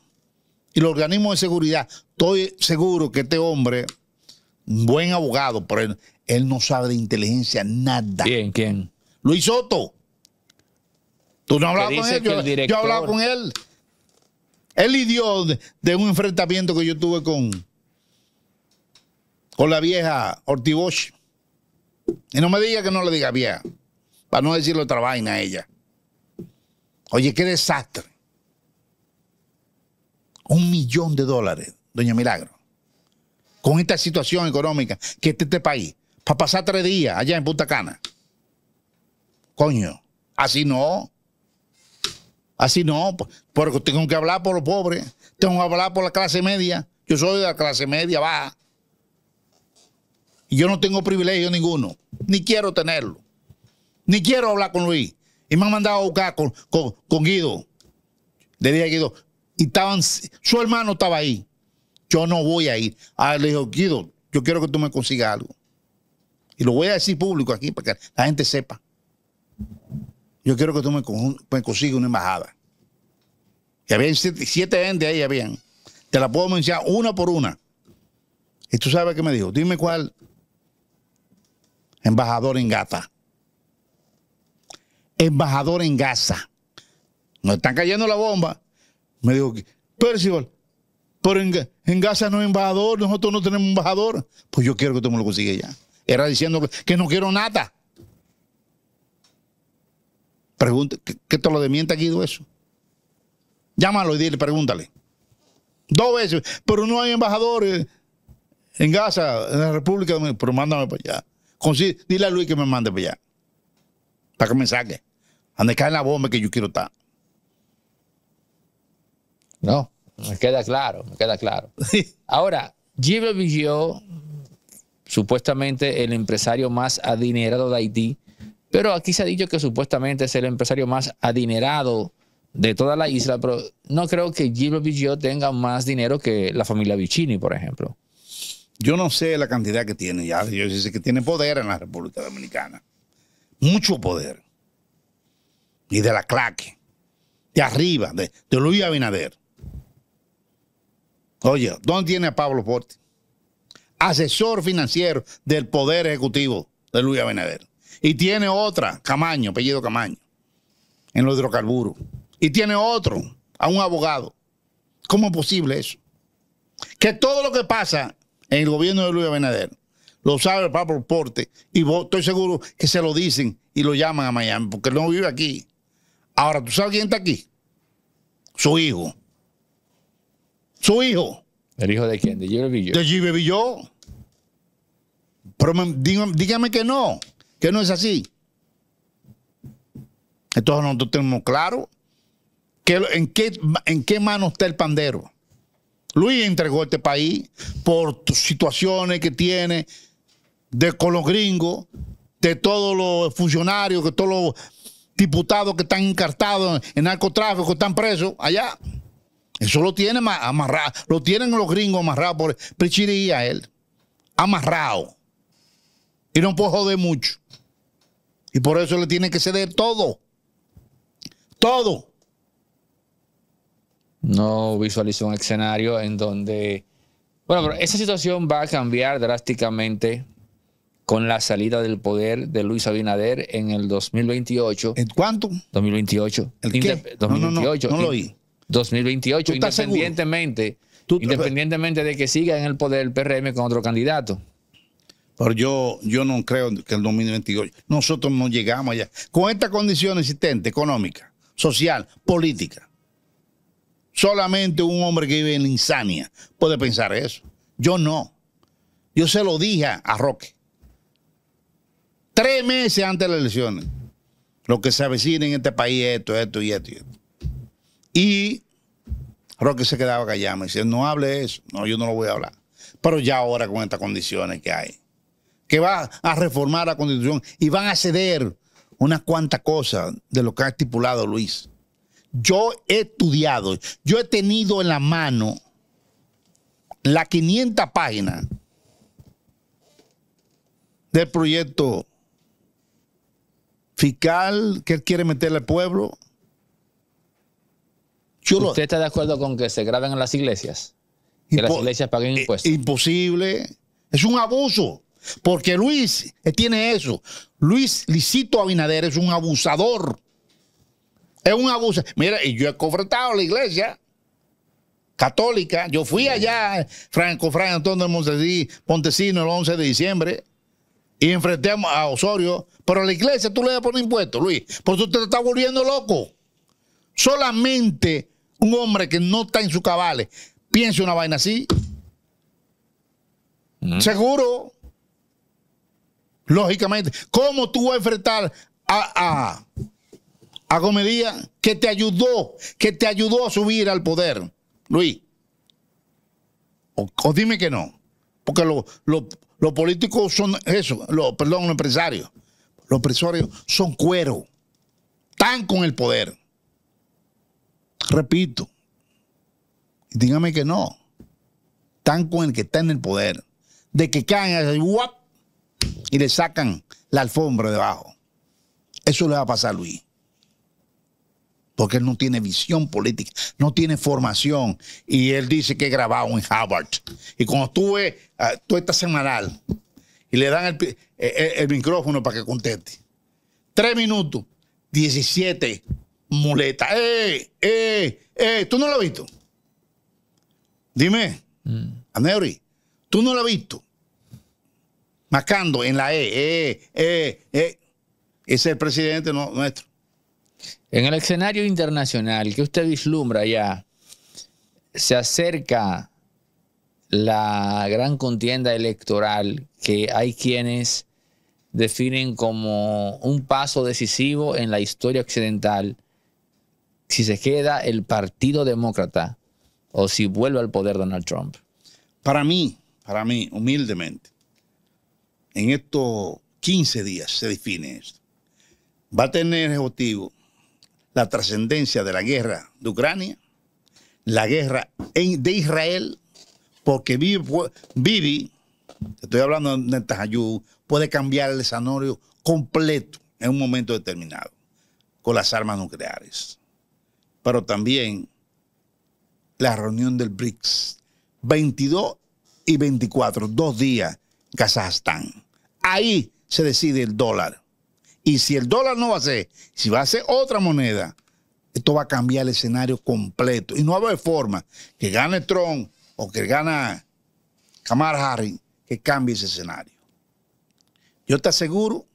y los organismos de seguridad. Estoy seguro que este hombre, un buen abogado, pero él, no sabe de inteligencia nada. ¿Quién? ¿Quién? Luis Soto. Tú no hablabas con él, yo, he hablaba con él. Él lidió de, un enfrentamiento que yo tuve con, con la vieja Ortibosch. Y no me diga que no le diga vieja, para no decirle otra vaina a ella. Oye, qué desastre un millón de dólares, doña Milagro, con esta situación económica que está este país, para pasar tres días allá en Punta Cana. Coño, así no. Así no, pues, porque tengo que hablar por los pobres, tengo que hablar por la clase media. Yo soy de la clase media baja. Y yo no tengo privilegio ninguno, ni quiero tenerlo. Ni quiero hablar con Luis. Y me han mandado a buscar con, Guido. De día a Guido, y estaban, su hermano estaba ahí. Yo no voy a ir. Ah, le dijo, Guido, yo quiero que tú me consigas algo. Y lo voy a decir público aquí para que la gente sepa. Yo quiero que tú me, consigas una embajada. Y había siete, siete gente ahí, habían. Te la puedo mencionar una por una. Y tú sabes qué me dijo. Dime cuál embajador en Gata. Embajador en Gaza. Nos están cayendo la bomba. Me dijo, Percival, pero en, Gaza no hay embajador, nosotros no tenemos embajador. Pues yo quiero que tú me lo consigas ya. Era diciendo que, no quiero nada. Pregunta, ¿qué lo te lo demienta ido eso. Llámalo y dile, pregúntale. Dos veces, pero no hay embajador eh, en Gaza, en la República Dominicana, pero mándame para allá. dile a Luis que me mande para allá, para que me saque. Donde cae la bomba que yo quiero estar. No, me queda claro, me queda claro. [LAUGHS] Ahora, Gilbert Vigio, supuestamente el empresario más adinerado de Haití, pero aquí se ha dicho que supuestamente es el empresario más adinerado de toda la isla, pero no creo que Gilbert Vigio tenga más dinero que la familia Vicini, por ejemplo. Yo no sé la cantidad que tiene ya, yo sé que tiene poder en la República Dominicana, mucho poder, y de la claque, de arriba, de, de Luis Abinader. Oye, ¿dónde tiene a Pablo Porte? Asesor financiero del Poder Ejecutivo de Luis Abinader. Y tiene otra, Camaño, apellido Camaño, en los hidrocarburos. Y tiene otro, a un abogado. ¿Cómo es posible eso? Que todo lo que pasa en el gobierno de Luis Abinader lo sabe Pablo Porte y estoy seguro que se lo dicen y lo llaman a Miami porque él no vive aquí. Ahora, ¿tú sabes quién está aquí? Su hijo. Su hijo. ¿El hijo de quién? ¿De Gibe Villó? De Villó. Pero dígame, que no, que no es así. Entonces nosotros tenemos claro que, en, qué, en qué mano está el pandero. Luis entregó este país por situaciones que tiene de con los gringos, de todos los funcionarios, de todos los diputados que están encartados en narcotráfico, que están presos allá. Eso lo tiene amarrado, lo tienen los gringos amarrado por a él. Amarrado. Y no puede joder mucho. Y por eso le tiene que ceder todo. Todo. No visualizo un escenario en donde. Bueno, pero esa situación va a cambiar drásticamente con la salida del poder de Luis Abinader en el 2028. ¿En cuánto? 2028. ¿El qué? 2028. No, no lo oí. 2028, independientemente, independientemente de que siga en el poder el PRM con otro candidato. Pero yo, yo no creo que el 2028, nosotros no llegamos allá. Con esta condición existente, económica, social, política, solamente un hombre que vive en insania puede pensar eso. Yo no. Yo se lo dije a Roque. Tres meses antes de las elecciones. Lo que se avecina en este país es esto, esto y esto y esto. Y Roque se quedaba callado. Me decía, no hable eso. No, yo no lo voy a hablar. Pero ya ahora con estas condiciones que hay, que va a reformar la constitución y van a ceder unas cuantas cosas de lo que ha estipulado Luis. Yo he estudiado, yo he tenido en la mano la 500 páginas del proyecto fiscal que él quiere meterle al pueblo, ¿Usted está de acuerdo con que se graben en las iglesias? Que las iglesias paguen eh, impuestos. Imposible. Es un abuso. Porque Luis eh, tiene eso. Luis Licito Abinader es un abusador. Es un abuso. Mira, y yo he confrontado la iglesia católica. Yo fui allá, Franco, Franco Antonio de Montesino, el 11 de diciembre. Y enfrenté a Osorio. Pero a la iglesia tú le a poner impuestos, Luis. Por eso te está volviendo loco. Solamente un hombre que no está en su cabales piense una vaina así. Seguro. Lógicamente. ¿Cómo tú vas a enfrentar a, a, que te ayudó, que te ayudó a subir al poder, Luis? O, dime que no. Porque los políticos son eso, perdón, los empresarios. Los empresarios son cuero. Están con el poder. Repito, dígame que no. Están con el que está en el poder. De que caen y le sacan la alfombra debajo. Eso le va a pasar a Luis. Porque él no tiene visión política, no tiene formación. Y él dice que es grabado en Harvard. Y cuando estuve, tu ah, tú estás semanal y le dan eh, eh, el, micrófono para que conteste. Tres minutos, 17 muleta. ¡Eh! ¡Eh! ¡Eh! ¿Tú no lo has visto? Dime, mm. a ¿tú no lo has visto? Marcando en la E, eh, eh, eh, Ese es el presidente nuestro. En el escenario internacional que usted vislumbra ya, se acerca la gran contienda electoral que hay quienes definen como un paso decisivo en la historia occidental si se queda el Partido Demócrata o si vuelve al poder Donald Trump? Para mí, para mí, humildemente, en estos 15 días se define esto. Va a tener objetivo la trascendencia de la guerra de Ucrania, la guerra de Israel, porque Bibi, estoy hablando de Netanyahu, puede cambiar el escenario completo en un momento determinado con las armas nucleares pero también la reunión del BRICS. 22 y 24, dos días, Kazajstán. Ahí se decide el dólar. Y si el dólar no va a ser, si va a ser otra moneda, esto va a cambiar el escenario completo. Y no va forma que gane Trump o que gane Kamala Harris que cambie ese escenario. Yo te aseguro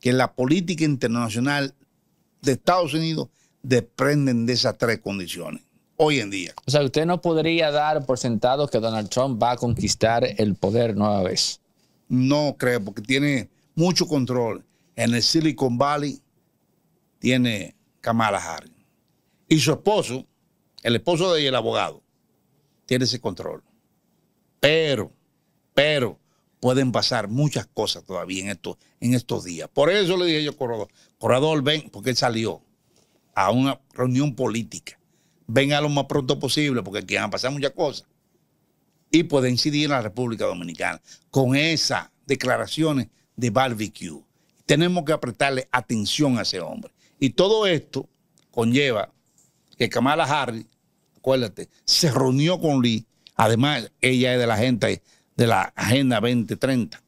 que la política internacional de Estados Unidos dependen de esas tres condiciones hoy en día. O sea, usted no podría dar por sentado que Donald Trump va a conquistar el poder nueva vez. No creo, porque tiene mucho control. En el Silicon Valley tiene Kamala Harris. Y su esposo, el esposo de ella, el abogado, tiene ese control. Pero, pero, pueden pasar muchas cosas todavía en, en estos días. Por eso le dije yo, Corredor, Corredor, ven, porque él salió a una reunión política. Venga lo más pronto posible porque aquí van a pasar muchas cosas. Y puede incidir en la República Dominicana con esas declaraciones de barbecue. Tenemos que apretarle atención a ese hombre. Y todo esto conlleva que Kamala Harris, acuérdate, se reunió con Lee. Además, ella es de la gente de la Agenda 2030,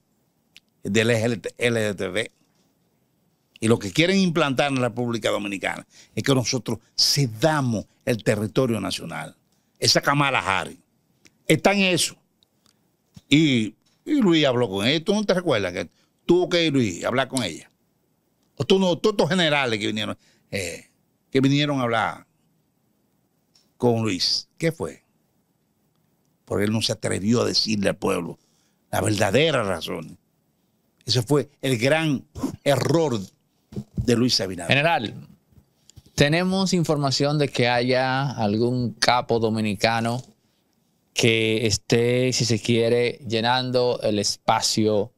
del LGTB y lo que quieren implantar en la República Dominicana es que nosotros cedamos el territorio nacional. Esa Kamala Harry. Está en eso. Y, Luis habló con ella. ¿Tú no te recuerdas que tuvo que ir Luis a hablar con ella? O todos estos generales que vinieron, eh, que vinieron a hablar con Luis. ¿Qué fue? Porque él no se atrevió a decirle al pueblo la verdadera razón. Ese fue el gran error de Luis General, tenemos información de que haya algún capo dominicano que esté, si se quiere, llenando el espacio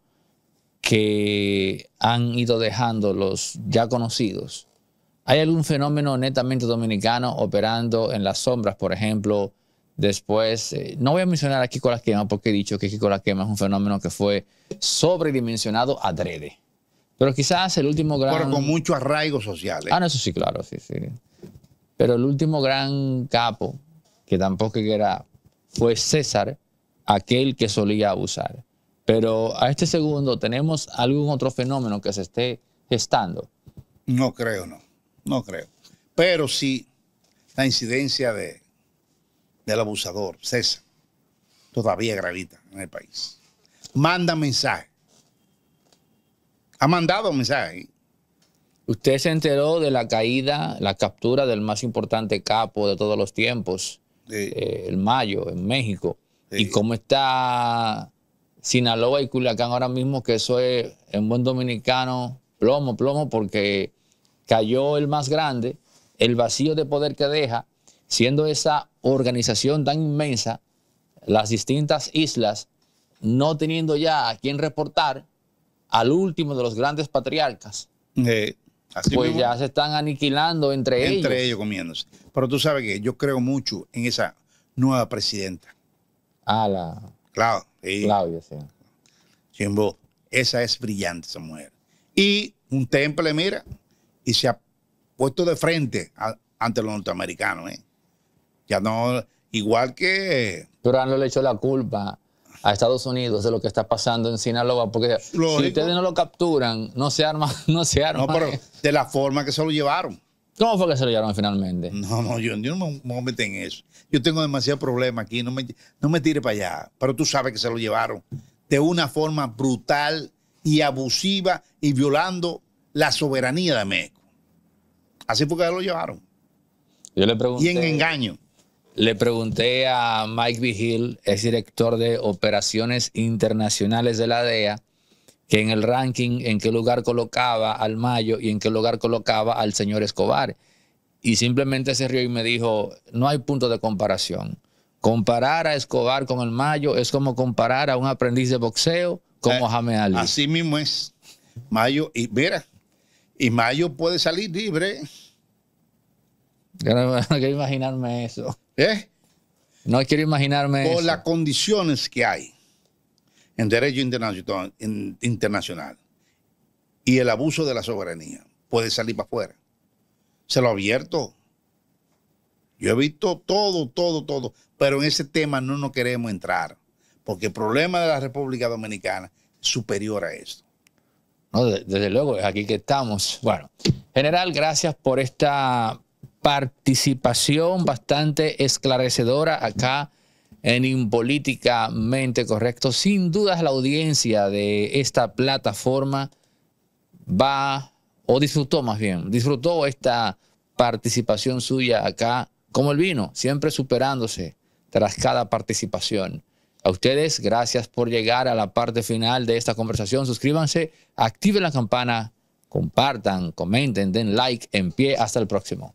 que han ido dejando los ya conocidos. ¿Hay algún fenómeno netamente dominicano operando en las sombras, por ejemplo? Después, eh, no voy a mencionar aquí con La Quema porque he dicho que con La Quema es un fenómeno que fue sobredimensionado adrede. Pero quizás el último gran... Pero con mucho arraigo social. ¿eh? Ah, eso sí, claro, sí, sí. Pero el último gran capo, que tampoco era, fue César, aquel que solía abusar. Pero a este segundo, ¿tenemos algún otro fenómeno que se esté gestando? No creo, no. No creo. Pero sí la incidencia de, del abusador, César, todavía gravita en el país. Manda mensaje ha mandado mensaje. Usted se enteró de la caída, la captura del más importante capo de todos los tiempos, eh, el Mayo, en México. Y cómo está Sinaloa y Culiacán ahora mismo, que eso es en buen dominicano, plomo, plomo, porque cayó el más grande, el vacío de poder que deja, siendo esa organización tan inmensa, las distintas islas, no teniendo ya a quién reportar, al último de los grandes patriarcas. Eh, pues ya se están aniquilando entre, ellos. Entre ellos comiéndose. Pero tú sabes que yo creo mucho en esa nueva presidenta. Ah, la. Claro, sí. Claudia, sí. esa es brillante esa mujer. Y un temple, mira, y se ha puesto de frente ante los norteamericanos. ¿eh? Ya no, igual que. Pero no le echó la culpa a Estados Unidos de lo que está pasando en Sinaloa, porque si ustedes no lo capturan, no se arma, [LAUGHS] no se arma. No, pero de la forma que se lo llevaron. ¿Cómo fue que se lo llevaron finalmente? No, no, yo, no me, a en eso. Yo tengo demasiado problema aquí, no me, no me tire para allá. Pero tú sabes que se lo llevaron de una forma brutal y abusiva y violando la soberanía de México. Así fue que lo llevaron. Yo le pregunté. Y en engaño. Le pregunté a Mike Vigil, es director de operaciones internacionales de la DEA, que en el ranking en qué lugar colocaba al Mayo y en qué lugar colocaba al señor Escobar. Y simplemente se rió y me dijo, no hay punto de comparación. Comparar a Escobar con el Mayo es como comparar a un aprendiz de boxeo con Mohamed eh, Ali. Así mismo es. Mayo, y mira, y Mayo puede salir libre. [LAUGHS] Yo quiero imaginarme eso. ¿Eh? No quiero imaginarme. Por las condiciones que hay en derecho internacional, y el abuso de la soberanía puede salir para afuera. Se lo abierto. Yo he visto todo, todo, todo, pero en ese tema no nos queremos entrar, porque el problema de la República Dominicana es superior a esto. desde luego, es aquí que estamos. Bueno, general, gracias por esta participación bastante esclarecedora acá en Impolíticamente Correcto. Sin dudas la audiencia de esta plataforma va o disfrutó más bien, disfrutó esta participación suya acá, como el vino, siempre superándose tras cada participación. A ustedes, gracias por llegar a la parte final de esta conversación. Suscríbanse, activen la campana, compartan, comenten, den like en pie. Hasta el próximo.